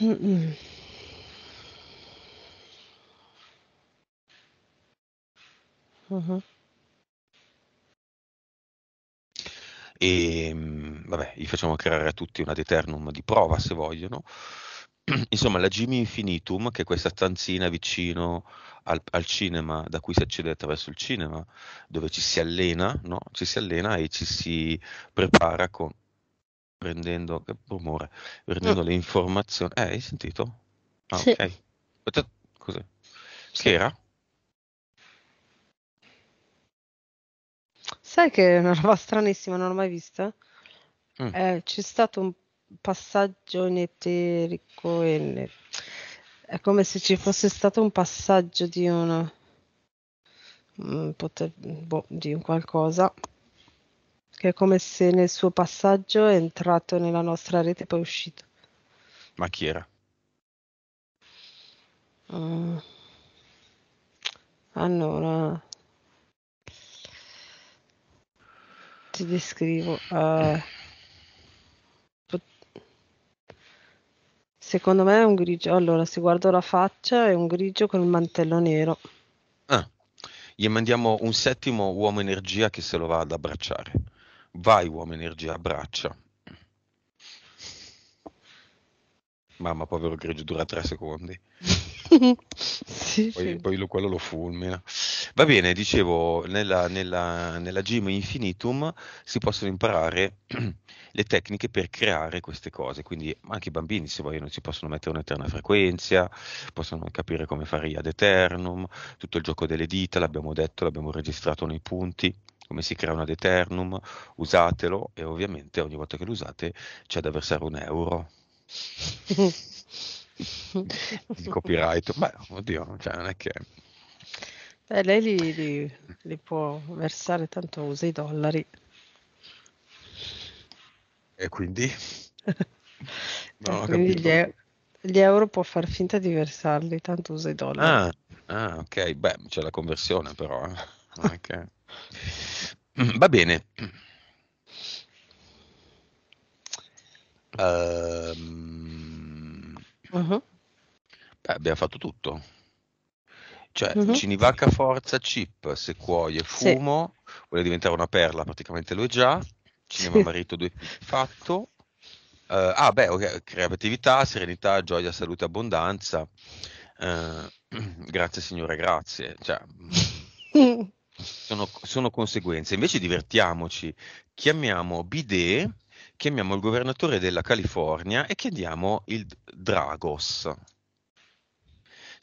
mm Uh-huh.
E vabbè, gli facciamo creare a tutti una Deternum di prova se vogliono. Insomma, la Jimmy Infinitum, che è questa stanzina vicino al, al, cinema, da cui si accede attraverso il cinema, dove ci si allena, no? ci si allena e ci si prepara con, prendendo, che rumore, prendendo no. Mm. le informazioni. Eh, hai sentito? Ah, sì. ok. Cos'è? Sì.
Sai che è una roba stranissima, non l'ho mai vista. Mm. Eh, c'è stato un passaggio eneterico N. È come se ci fosse stato un passaggio di una mm, poter, boh, di un qualcosa che è come se nel suo passaggio è entrato nella nostra rete e poi è uscito. Ma chi era? Uh, allora ti descrivo. Uh, Secondo me è un grigio. Allora, se guardo la faccia, è un grigio con il mantello nero.
Ah, gli mandiamo un settimo uomo energia che se lo va ad abbracciare. Vai, uomo energia, abbraccia. Mamma, povero grigio, dura tre secondi.
sì,
poi, sì. poi quello lo fulmina. Va bene, dicevo, nella, nella, nella Gym Infinitum si possono imparare le tecniche per creare queste cose, quindi anche i bambini se vogliono si possono mettere un'eterna frequenza, possono capire come fare ad eternum, tutto il gioco delle dita, l'abbiamo detto, l'abbiamo registrato nei punti, come si crea un ad eternum, usatelo e ovviamente ogni volta che lo usate c'è da versare un euro.
di
copyright, beh, oddio, cioè non è che
eh, lei li, li, li, può versare, tanto usa i dollari.
E quindi? no, e quindi gli,
gli, euro può far finta di versarli, tanto usa i dollari. Ah,
ah ok, beh, c'è la conversione però. Eh. Va bene. Um, uh-huh. beh, abbiamo fatto tutto. Cioè, mm-hmm. Cinivaca, forza, chip, sequoie, fumo, sì. vuole diventare una perla, praticamente lo è già. Cinema sì. marito, due figli, fatto. Uh, ah, beh, okay. creatività, serenità, gioia, salute, abbondanza. Uh, grazie signore, grazie. Cioè, mm, sono, sono, conseguenze. Invece divertiamoci. Chiamiamo Bidet, chiamiamo il governatore della California e chiediamo il Dragos.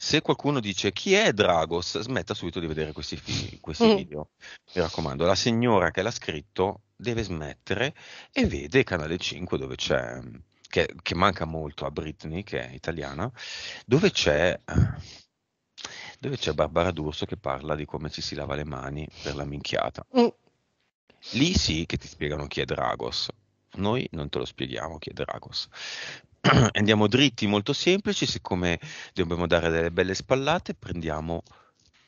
Se qualcuno dice chi è Dragos, smetta subito di vedere questi, fi- questi mm. video. Mi raccomando, la signora che l'ha scritto deve smettere e vede Canale 5 dove c'è, che, che manca molto a Britney, che è italiana, dove c'è dove c'è Barbara D'Urso che parla di come ci si lava le mani per la minchiata. Mm. Lì sì che ti spiegano chi è Dragos. Noi non te lo spieghiamo chi è Dragos. andiamo dritti, molto semplici, siccome dobbiamo dare delle belle spallate, prendiamo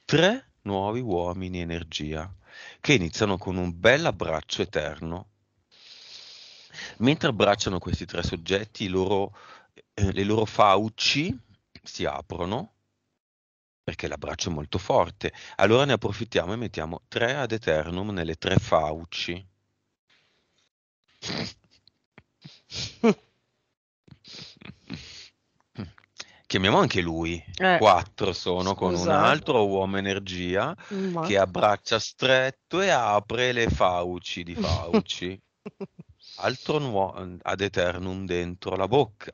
tre nuovi uomini energia che iniziano con un bel abbraccio eterno. Mentre abbracciano questi tre soggetti, loro, eh, le loro fauci si aprono perché l'abbraccio è molto forte. Allora ne approfittiamo e mettiamo tre ad eternum nelle tre fauci. chiamiamo anche lui. Eh, Quattro sono scusa. con un altro uomo energia mm, Ma... che abbraccia stretto e apre le fauci di Fauci. altro nuovo ad eternum dentro la bocca.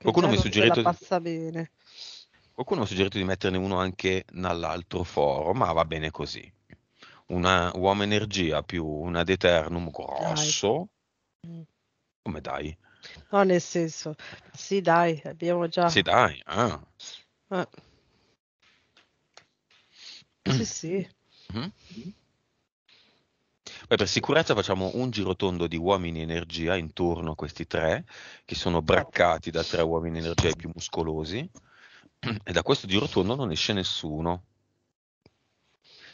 Qualcuno mi, suggerito...
Qualcuno
mi ha suggerito di metterne uno anche nell'altro foro, ma va bene così. Una uomo energia più un ad eternum grosso. Dai. Mm. Come dai?
No, nel senso, sì dai, abbiamo già... Sì dai,
ah. Ah. Sì, mm. sì. Mm-hmm. Beh, per sicurezza facciamo un giro tondo di uomini energia intorno a questi tre, che sono braccati da tre uomini energia più muscolosi, e da questo giro tondo non esce nessuno.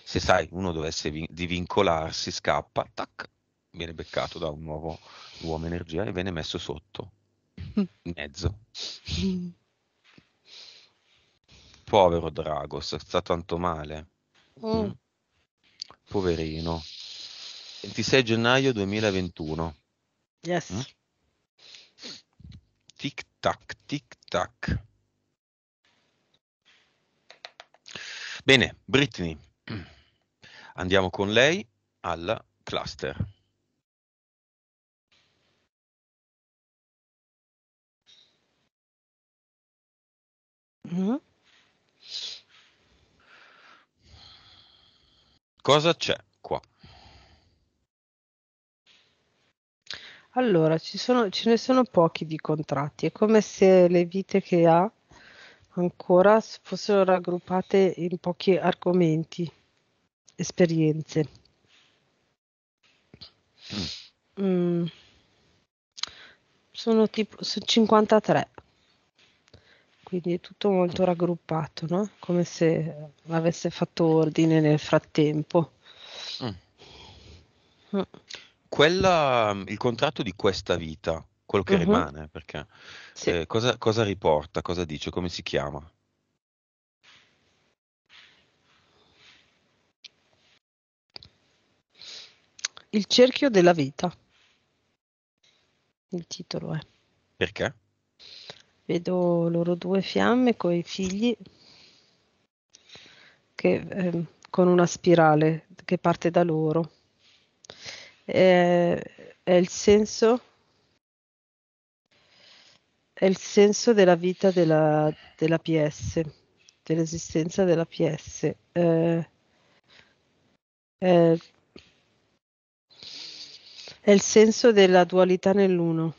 Se sai, uno dovesse vin- divincolarsi, scappa, tac, viene beccato da un nuovo uomo energia e viene messo sotto, in mezzo. Povero Dragos, sta tanto male. Mm. Poverino. 26 gennaio 2021. Yes. Mm? Tic tac, tic tac. Bene, Britney, andiamo con lei al cluster. Mm-hmm. Cosa c'è qua?
Allora, ci sono, ce ne sono pochi di contratti, è come se le vite che ha ancora fossero raggruppate in pochi argomenti, esperienze. Mm. mm. Sono tipo sono 53 quindi è tutto molto raggruppato, no? come se avesse fatto ordine nel frattempo.
Mm. mm. Quella, il contratto di questa vita, quello che mm-hmm. rimane, perché sì. eh, cosa, cosa riporta, cosa dice, come si chiama?
Il cerchio della vita. Il titolo è. Perché? vedo loro due fiamme con i figli che, eh, con una spirale che parte da loro. Eh, è il senso è il senso della vita della, della PS, dell'esistenza della PS. Eh, è, è il senso della dualità nell'uno.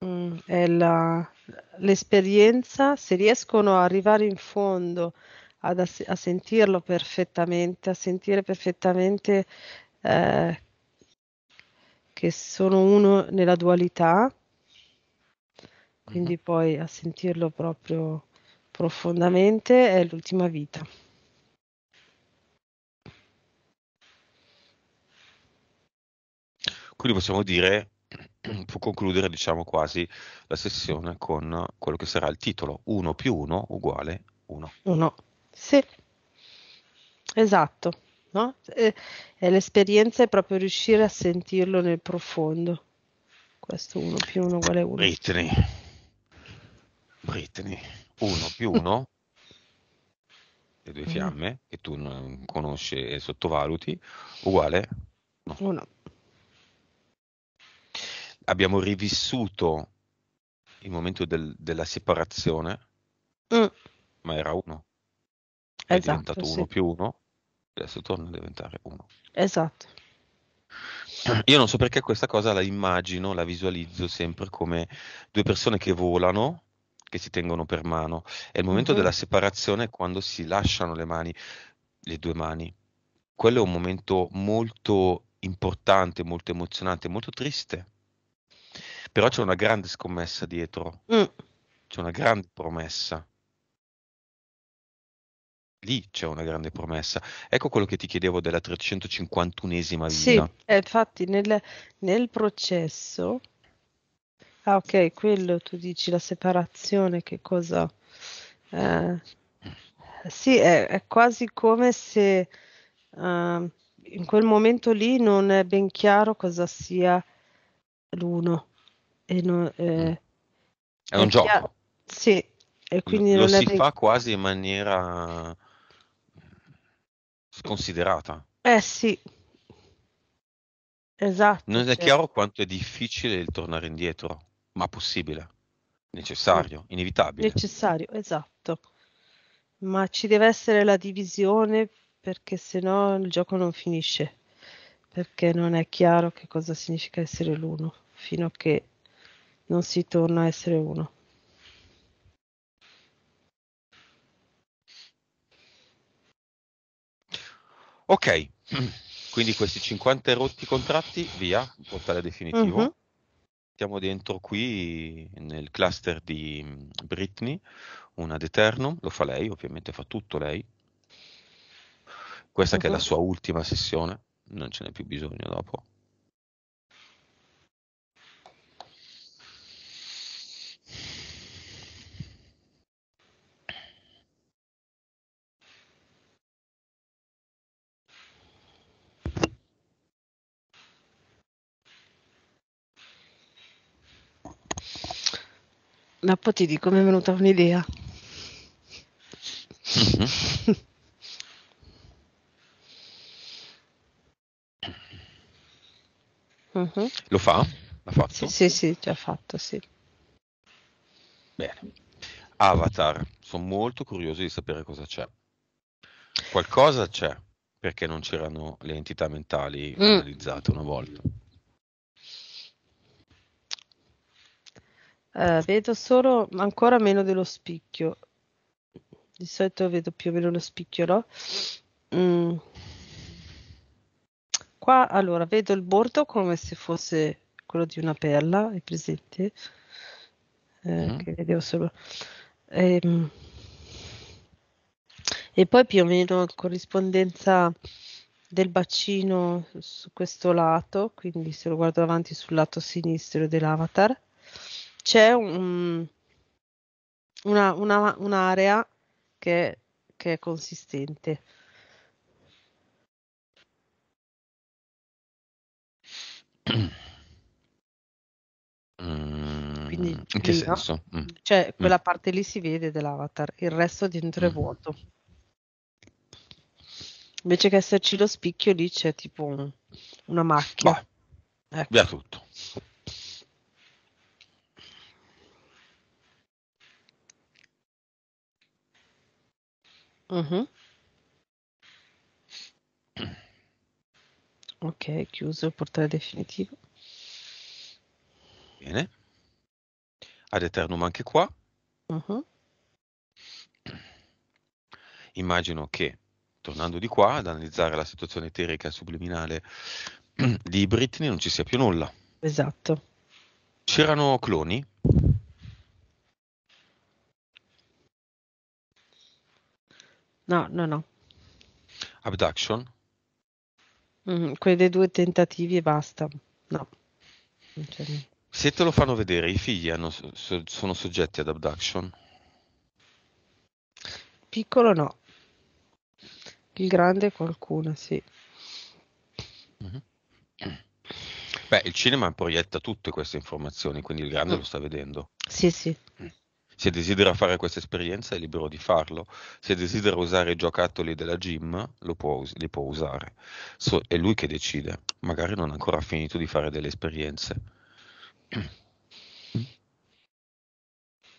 Mh, mm, è la l'esperienza, se riescono a arrivare in fondo ad a sentirlo perfettamente, a sentire perfettamente, ehm, che sono uno nella dualità Mh-mh. quindi mm-hmm. poi a sentirlo proprio profondamente, è l'ultima vita.
Quindi possiamo dire può concludere diciamo quasi la sessione con quello che sarà il titolo 1 più 1 uguale 1.
1, sì, esatto. No? E, e l'esperienza è proprio riuscire a sentirlo nel profondo. Questo 1 più 1 uguale 1.
Britney. Britney. 1 più 1. Le due mm. fiamme mm. che tu non conosci e sottovaluti, uguale 1 abbiamo rivissuto il momento del, della separazione, mm. ma era uno. È esatto, diventato sì. uno più uno, adesso torna a diventare uno. Esatto. Io non so perché questa cosa la immagino, la visualizzo sempre come due persone che volano, che si tengono per mano. È il momento mm-hmm. della separazione quando si lasciano le mani, le due mani. Quello è un momento molto importante, molto emozionante, molto triste però c'è una grande scommessa dietro, mm. c'è una grande promessa. Lì c'è una grande promessa. Ecco quello che ti chiedevo della 351esima vita. Sì,
eh, infatti nel, nel processo... Ah ok, quello tu dici, la separazione, che cosa... Eh, sì, è, è, quasi come se uh, in quel momento lì non è ben chiaro cosa sia l'uno e non, eh, mm. è un eh, gioco. Ha, sì, e quindi lo, non lo è si
fa quasi in maniera sconsiderata.
Eh sì. Esatto. Non è cioè. chiaro
quanto è difficile il tornare indietro, ma possibile, necessario, sì. inevitabile. Necessario,
esatto. Ma ci deve essere la divisione perché se no il gioco non finisce, perché non è chiaro che cosa significa essere l'uno, fino a che non si torna a essere uno.
Ok, quindi questi 50 rotti contratti, via, portale definitivo. Uh-huh. Siamo dentro qui nel cluster di mm, Britney, una d'Eternum, lo fa lei, ovviamente fa tutto lei. Questa uh-huh. che è la mhm. sua ultima sessione, non ce n'è più bisogno dopo.
No, poi ti dico, mi è venuta un'idea. mm-hmm. Lo fa? L'ha fatto? Sì, sì, sì, già fatto, sì.
Bene. Avatar, sono molto curioso di sapere cosa c'è. Qualcosa c'è, perché non c'erano le entità mentali mm. analizzate una volta.
Uh, vedo solo ancora meno dello spicchio. Di solito vedo più o meno lo spicchio, no? Mm. Qua allora vedo il bordo come se fosse quello di una perla, è presente? Eh, mm. Mm-hmm. Che solo. Ehm. E poi più o meno corrispondenza del bacino su questo lato, quindi se lo guardo avanti sul lato sinistro dell'avatar c'è un, una, una, un'area che, che è consistente.
Quindi, mm, in
che lì, senso? No? Mm. Cioè, mm. quella mm. parte lì si vede dell'avatar, il resto dentro mm. è vuoto. Invece che esserci lo spicchio, lì c'è tipo un, una macchina. Boh.
Ecco. Via tutto.
Mh-mh. Okay,
chiuso il portale definitivo.
Bene. Ad eternum anche qua. Mh-mh. Immagino che, tornando di qua, ad analizzare la situazione eterica subliminale di Britney non ci sia più nulla. Esatto. C'erano cloni? No, no, no. Abduction?
Mm, mm-hmm, quelli due tentativi e basta. No.
Se te lo fanno vedere, i figli hanno, sono soggetti ad abduction?
Piccolo no. Il grande qualcuno, sì. Mm-hmm.
Beh, il cinema proietta tutte queste informazioni, quindi il grande mm. lo sta vedendo.
Sì, sì. Mm.
Se desidera fare questa esperienza è libero di farlo, se desidera usare i giocattoli della gym può, li può usare, so, è lui che decide, magari non ha ancora finito di fare delle esperienze.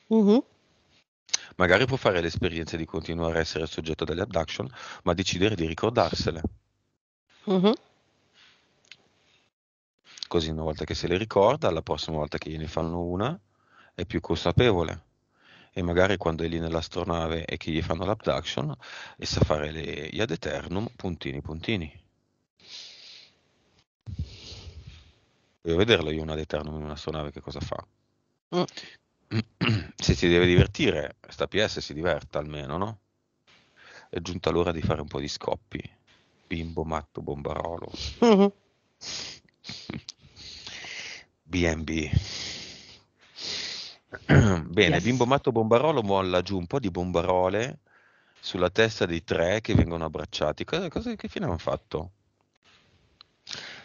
Uh-huh. Magari può fare l'esperienza di continuare a essere soggetto delle abduction, ma decidere di ricordarsele. Uh-huh. Così una volta che se le ricorda, la prossima volta che gliene fanno una, è più consapevole e magari quando è lì nell'astronave e che gli fanno l'abduction e sa fare le ad eternum puntini puntini voglio vederlo io una ad eternum in un'astronave che cosa fa se si deve divertire sta PS si diverta almeno no? è giunta l'ora di fare un po' di scoppi bimbo matto bombarolo BNB mhm. Bene, yes. Bimbo Matto Bombarolo molla giù un po' di bombarole sulla testa dei tre che vengono abbracciati. Cosa, cosa, che fine hanno fatto?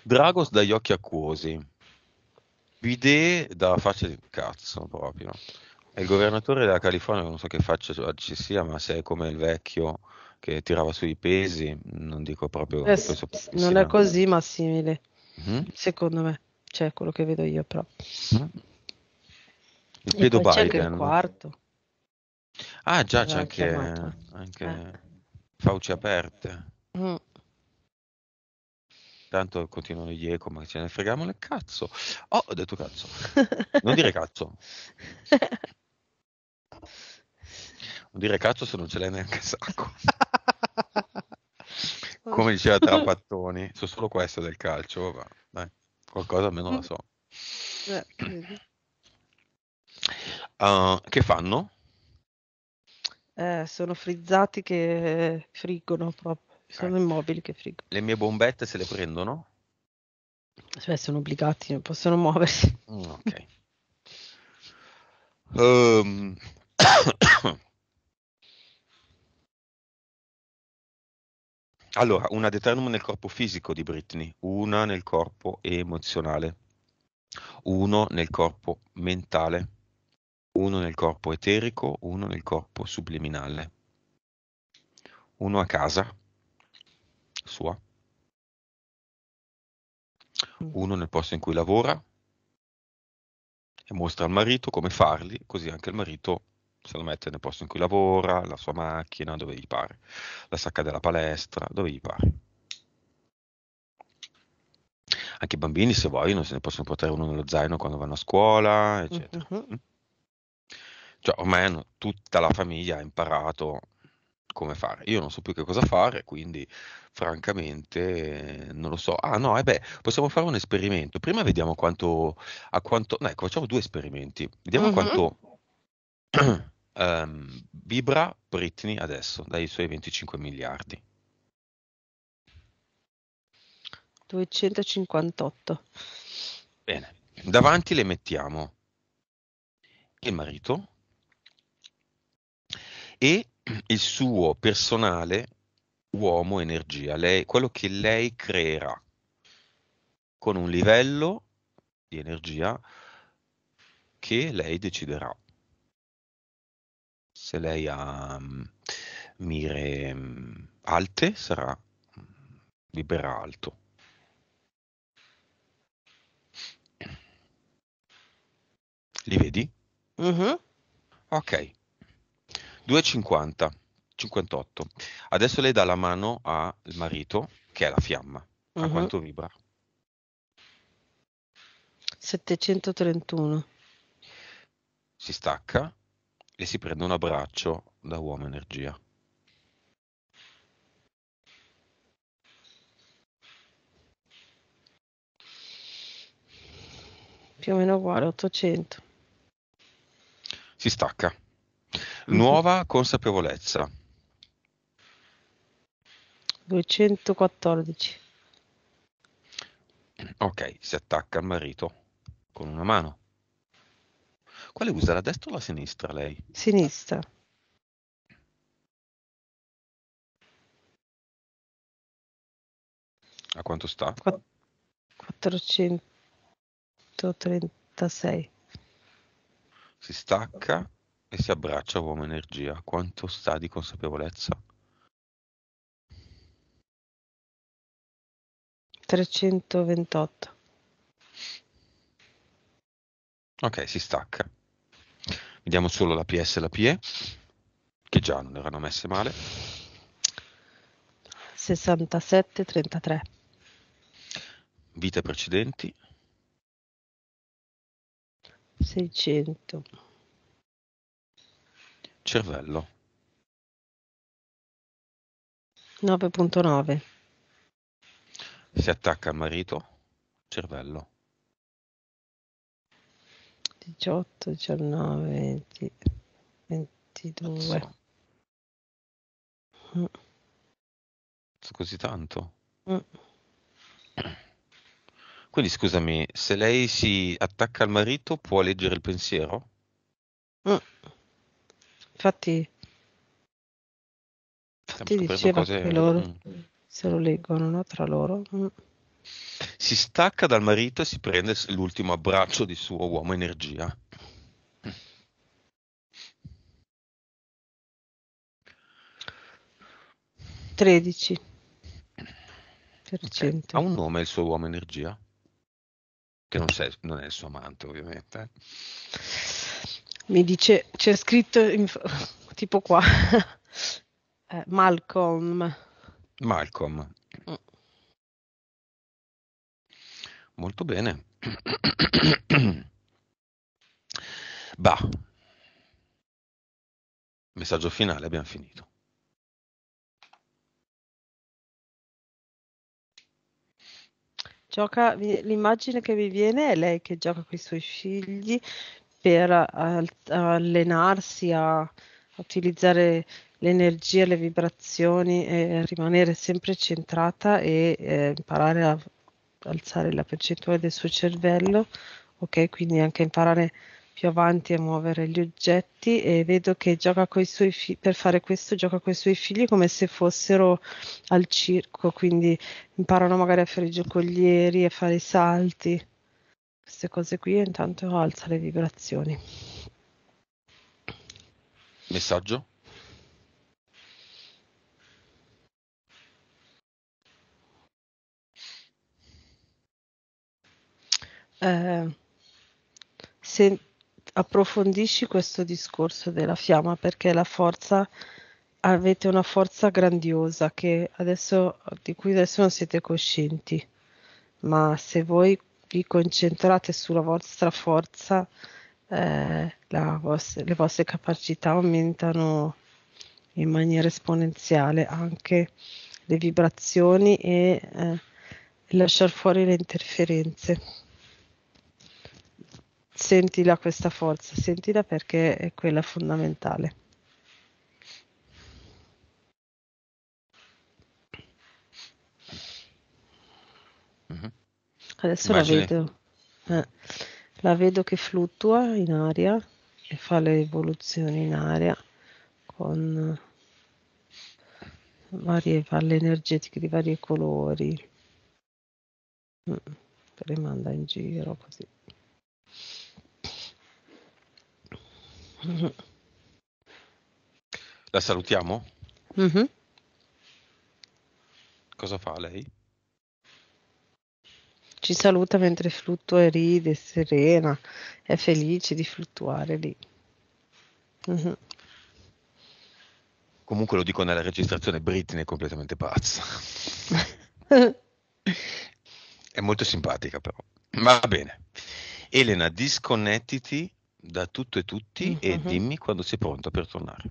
Dragos dagli occhi acquosi, Bide dalla faccia di cazzo proprio. E il governatore della California, non so che faccia ci sia, ma se è come il vecchio che tirava sui pesi, non dico proprio... Eh, so, non
è così, ma simile, mm-hmm. secondo me. Cioè, quello che vedo io, però. Mm-hmm. Il pedo Biden. C'è anche il quarto.
Ah già, c'è anche, anche eh. fauci aperte. Mm. Tanto continuano gli eco, ma ce ne freghiamo le cazzo. Oh, ho detto cazzo. non dire cazzo. Non dire cazzo se non ce l'hai neanche sacco.
Come diceva
Trapattoni, so solo questo del calcio, vabbè, qualcosa almeno la so. Eh, Uh, che fanno?
Eh, sono frizzati che friggono proprio. Sono eh. immobili che friggono.
Le mie bombette se le prendono?
Cioè, sono obbligati, non possono muoversi. Mm, ok.
um. allora, una determina nel corpo fisico di Britney, una nel corpo emozionale, uno nel corpo mentale uno nel corpo eterico, uno nel corpo subliminale, uno a casa sua, mm. uno nel posto in cui lavora e mostra al marito come farli, così anche il marito se lo mette nel posto in cui lavora, la sua macchina, dove gli pare, la sacca della palestra, dove gli pare. Anche i bambini, se vogliono, se ne possono portare uno nello zaino quando vanno a scuola, eccetera. Mm-hmm. Mm. Cioè, ormai hanno, tutta la famiglia ha imparato come fare. Io non so più che cosa fare, quindi francamente non lo so. Ah no, e eh beh, possiamo fare un esperimento. Prima vediamo quanto, a quanto... No, ecco, facciamo due esperimenti. Vediamo mm-hmm. quanto um, vibra Britney adesso dai suoi 25 miliardi.
258.
Bene, davanti le mettiamo il marito e il suo personale uomo energia, lei, quello che lei creerà con un livello di energia che lei deciderà. Se lei ha mm, mire mm, alte sarà mm, libera alto. Li vedi? Mm-hmm. Ok. 2,50, 58. Adesso lei dà la mano al marito, che è la fiamma. Uh-huh. A mhm. quanto vibra?
731.
Si stacca e si prende un abbraccio da uomo energia.
Più o meno uguale, 800.
Si stacca Mhm. Nuova consapevolezza.
214.
Ok, si attacca al marito con una mano. Quale usa, la destra o la sinistra lei?
Sinistra. A quanto sta?
436.
Si stacca e si abbraccia uomo energia. Quanto sta di consapevolezza?
328.
Ok, si stacca. Vediamo solo la PS e la PE, che già non erano messe male.
67, 33.
Vite precedenti.
600
cervello.
9.9.
Si attacca al marito, cervello.
18, 19, 20, 22. Mm.
Così tanto.
Mm.
Quindi scusami, se lei si attacca al marito può leggere il pensiero?
Mm. Infatti, infatti diceva cose... che loro mm. se lo leggono no? tra loro. Mm.
Si stacca dal marito e si prende l'ultimo abbraccio di suo uomo energia.
Tredici. Okay.
Ha un nome il suo uomo energia? Che non, sei, non è il suo amante, ovviamente. Eh.
Mi dice, c'è scritto in, tipo qua, eh, Malcolm.
Malcolm. Mm. Molto bene. bah. Messaggio finale, abbiamo finito.
Gioca,
l'immagine che mi viene è lei che gioca con i suoi figli, per allenarsi a utilizzare l'energia, le vibrazioni e rimanere sempre centrata e eh, imparare a alzare la percentuale del suo cervello, ok? Quindi anche imparare più avanti a muovere gli oggetti e vedo che gioca con i suoi figli, per fare questo gioca con i suoi figli come se fossero al circo, quindi imparano magari a fare i giocolieri, a fare i salti queste cose qui e intanto alza le vibrazioni. Messaggio? Eh, se approfondisci questo discorso della fiamma perché la forza avete una forza grandiosa che adesso, di cui adesso non siete coscienti ma se voi vi concentrate sulla vostra forza, eh, vostra, le vostre capacità aumentano in maniera esponenziale anche le vibrazioni e eh, lasciare fuori le interferenze. Sentila questa forza, sentila perché è quella fondamentale. Mm-hmm. Adesso Immagini. la vedo. Eh, la vedo che fluttua in aria e fa le evoluzioni in aria con eh, varie valle energetiche di vari colori. Mm, le manda in giro così.
La salutiamo? Mm-hmm. Cosa fa lei?
ci saluta mentre fluttua e ride, serena, è felice di fluttuare lì.
Uh-huh.
Comunque lo dico nella registrazione, Britney è completamente pazza. è molto simpatica però. Va bene. Elena, disconnettiti da tutto e tutti uh-huh. e mhm. dimmi quando sei pronta per tornare.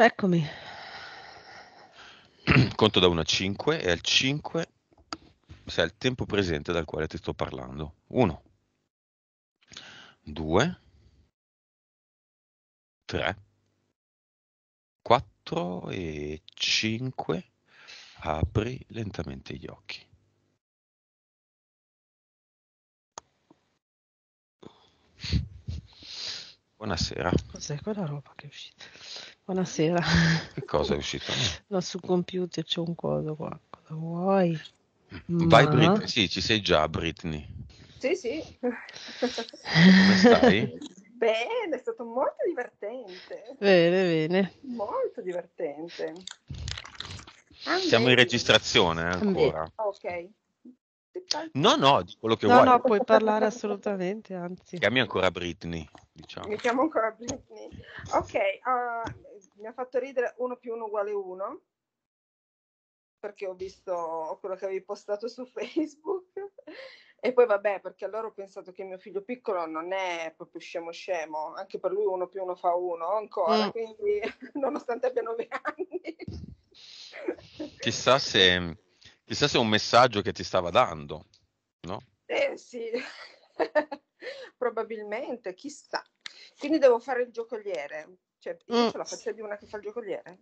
Eccomi. Conto da 1 a 5 e al 5 sei il tempo presente dal quale ti sto parlando. 1, 2, 3,
4 e 5. Apri lentamente gli occhi. Buonasera. Cos'è quella roba che è uscita?
Buonasera. Che cosa è uscito?
No, sul computer c'è un coso qua. Cosa vuoi? Mm, vai Ma... Britney,
sì, ci sei già Britney. Sì, sì.
Come stai? Bene, è stato molto divertente.
Bene, bene.
Molto divertente. Siamo in
registrazione eh, ancora.
Ok. No, no,
di quello che no, vuoi. No,
no, puoi parlare assolutamente, anzi.
Chiami ancora Britney, diciamo.
Mi chiamo ancora Britney. Ok, uh, mi ha fatto ridere 1 più 1 uguale 1, perché ho visto quello che avevi postato su Facebook. E poi vabbè, perché allora ho pensato che mio figlio piccolo non è proprio scemo scemo, anche per lui uno più uno fa uno ancora, mm. quindi nonostante abbia nove anni.
Chissà se Chissà se è un messaggio che ti stava dando, no?
Eh sì, probabilmente, chissà. Quindi devo fare il giocoliere. Cioè, io mm. ce la faccio di una che fa il giocoliere?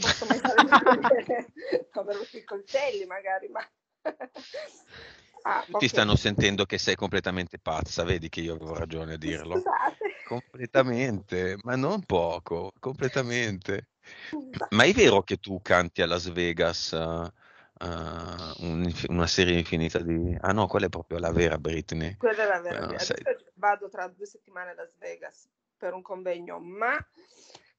Posso mai fare il giocoliere? no, per i coltelli magari, ma... Ah, Tutti stanno
sentendo che sei completamente pazza, vedi che io avevo ragione a dirlo. Scusate. Completamente, ma non poco, completamente. Esatto. Ma è vero che tu canti a Las Vegas? Eh, eh, un, una serie infinita di... Ah no, quella è proprio la vera Britney. Quella è la vera Britney. Sei...
Vado tra due settimane a Las Vegas per un convegno, ma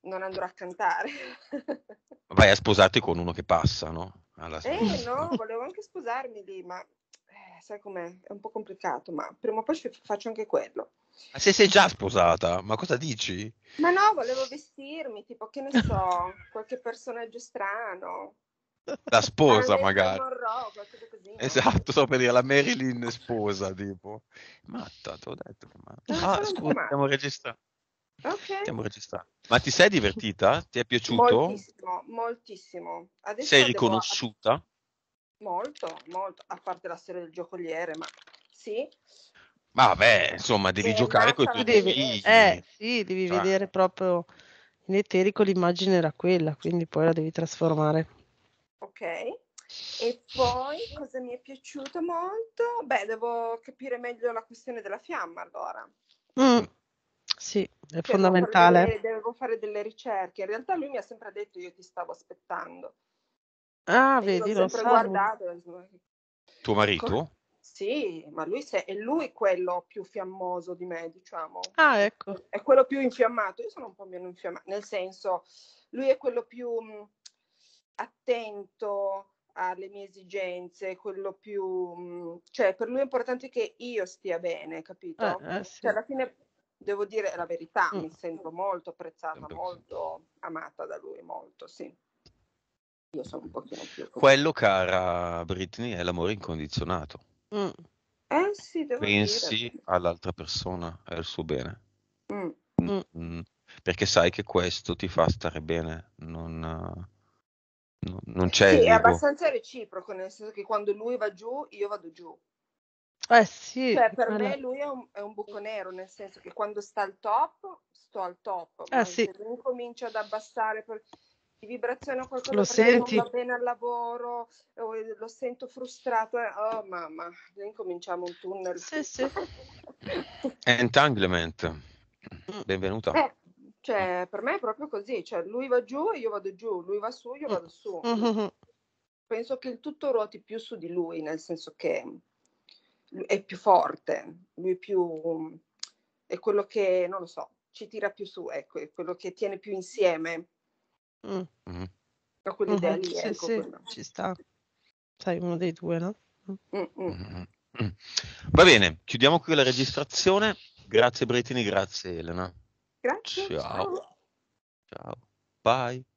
non andrò a cantare.
Vai a sposarti con uno che passa, no? Alla... Eh
no, volevo anche sposarmi lì, ma eh, sai com'è? È un po' complicato, ma prima o poi faccio anche quello.
Ma se sei già sposata, ma cosa dici?
Ma no, volevo vestirmi, tipo, che ne so, qualche personaggio strano. La sposa magari. Monroe, così,
esatto, so per dire la Marilyn sposa, tipo. Matta, te l'ho detto.
Ma... Ah, scusa, stiamo registrando.
Okay. Stiamo registrando. Ma ti sei divertita? Ti è piaciuto?
Moltissimo, moltissimo. Adesso sei
riconosciuta?
Devo... Molto, molto, a parte la storia del giocoliere, ma sì.
Ma vabbè, insomma, devi sì, giocare
con i tuoi devi, eh, figli. Eh, sì, devi cioè. vedere proprio in eterico l'immagine era quella, quindi poi la devi trasformare.
Ok. E poi cosa mi è piaciuto molto? Beh, devo capire meglio la questione della fiamma allora.
Mm. mm. Sì, è che fondamentale. Devo fare,
delle, devo fare, delle, ricerche. In realtà lui mi ha sempre detto io ti stavo aspettando. Ah, e vedi, l'ho sempre guardato. Tuo marito? Sì, ma lui se... è lui quello più fiammoso di me, diciamo.
Ah, ecco.
È quello più infiammato. Io sono un po' meno infiammato, nel senso, lui è quello più mm, attento alle mie esigenze, quello più... cioè per lui è importante che io stia bene, capito? Ah, eh, sì. Cioè alla fine devo dire la verità, mm. mi sento molto apprezzata, Beh. molto amata da lui, molto, sì. Io sono un pochino più...
Quello, cara Britney, è l'amore incondizionato.
Mm. Eh sì, devo Pensi
dire. all'altra persona, al suo bene. Mm. mm. Perché sai che questo ti fa stare bene, non non c'è. Sì, è abbastanza
reciproco, nel senso che quando lui va giù, io vado giù.
Eh sì. Cioè, per allora. me
lui è un, è un, buco nero, nel senso che quando sta al top, sto al top. Eh, sì. Se lui comincia ad abbassare per, di vibrazione o qualcosa lo senti. non va bene al lavoro, eh, lo sento frustrato, eh, oh mamma, incominciamo un tunnel. Sì, sì.
Entanglement. Mm. Benvenuta.
Eh, Ah. Cioè, per me è proprio così, cioè, lui va giù, e io vado giù, lui va su, e io vado su. Mm-hmm. Penso che il tutto ruoti più su di lui, nel senso che è più forte, lui è più... è quello che, non lo so, ci tira più su, ecco, è quello che tiene più insieme.
Mm.
Mm-hmm.
quell'idea mm-hmm. lì, sì, ecco. Sì,
ci sta. Sai, uno dei due, no? Mm. Mm-hmm.
Mm. Va bene, chiudiamo qui la registrazione. Grazie Bretini, grazie Elena. Grazie. Ciao. Ciao.
Bye.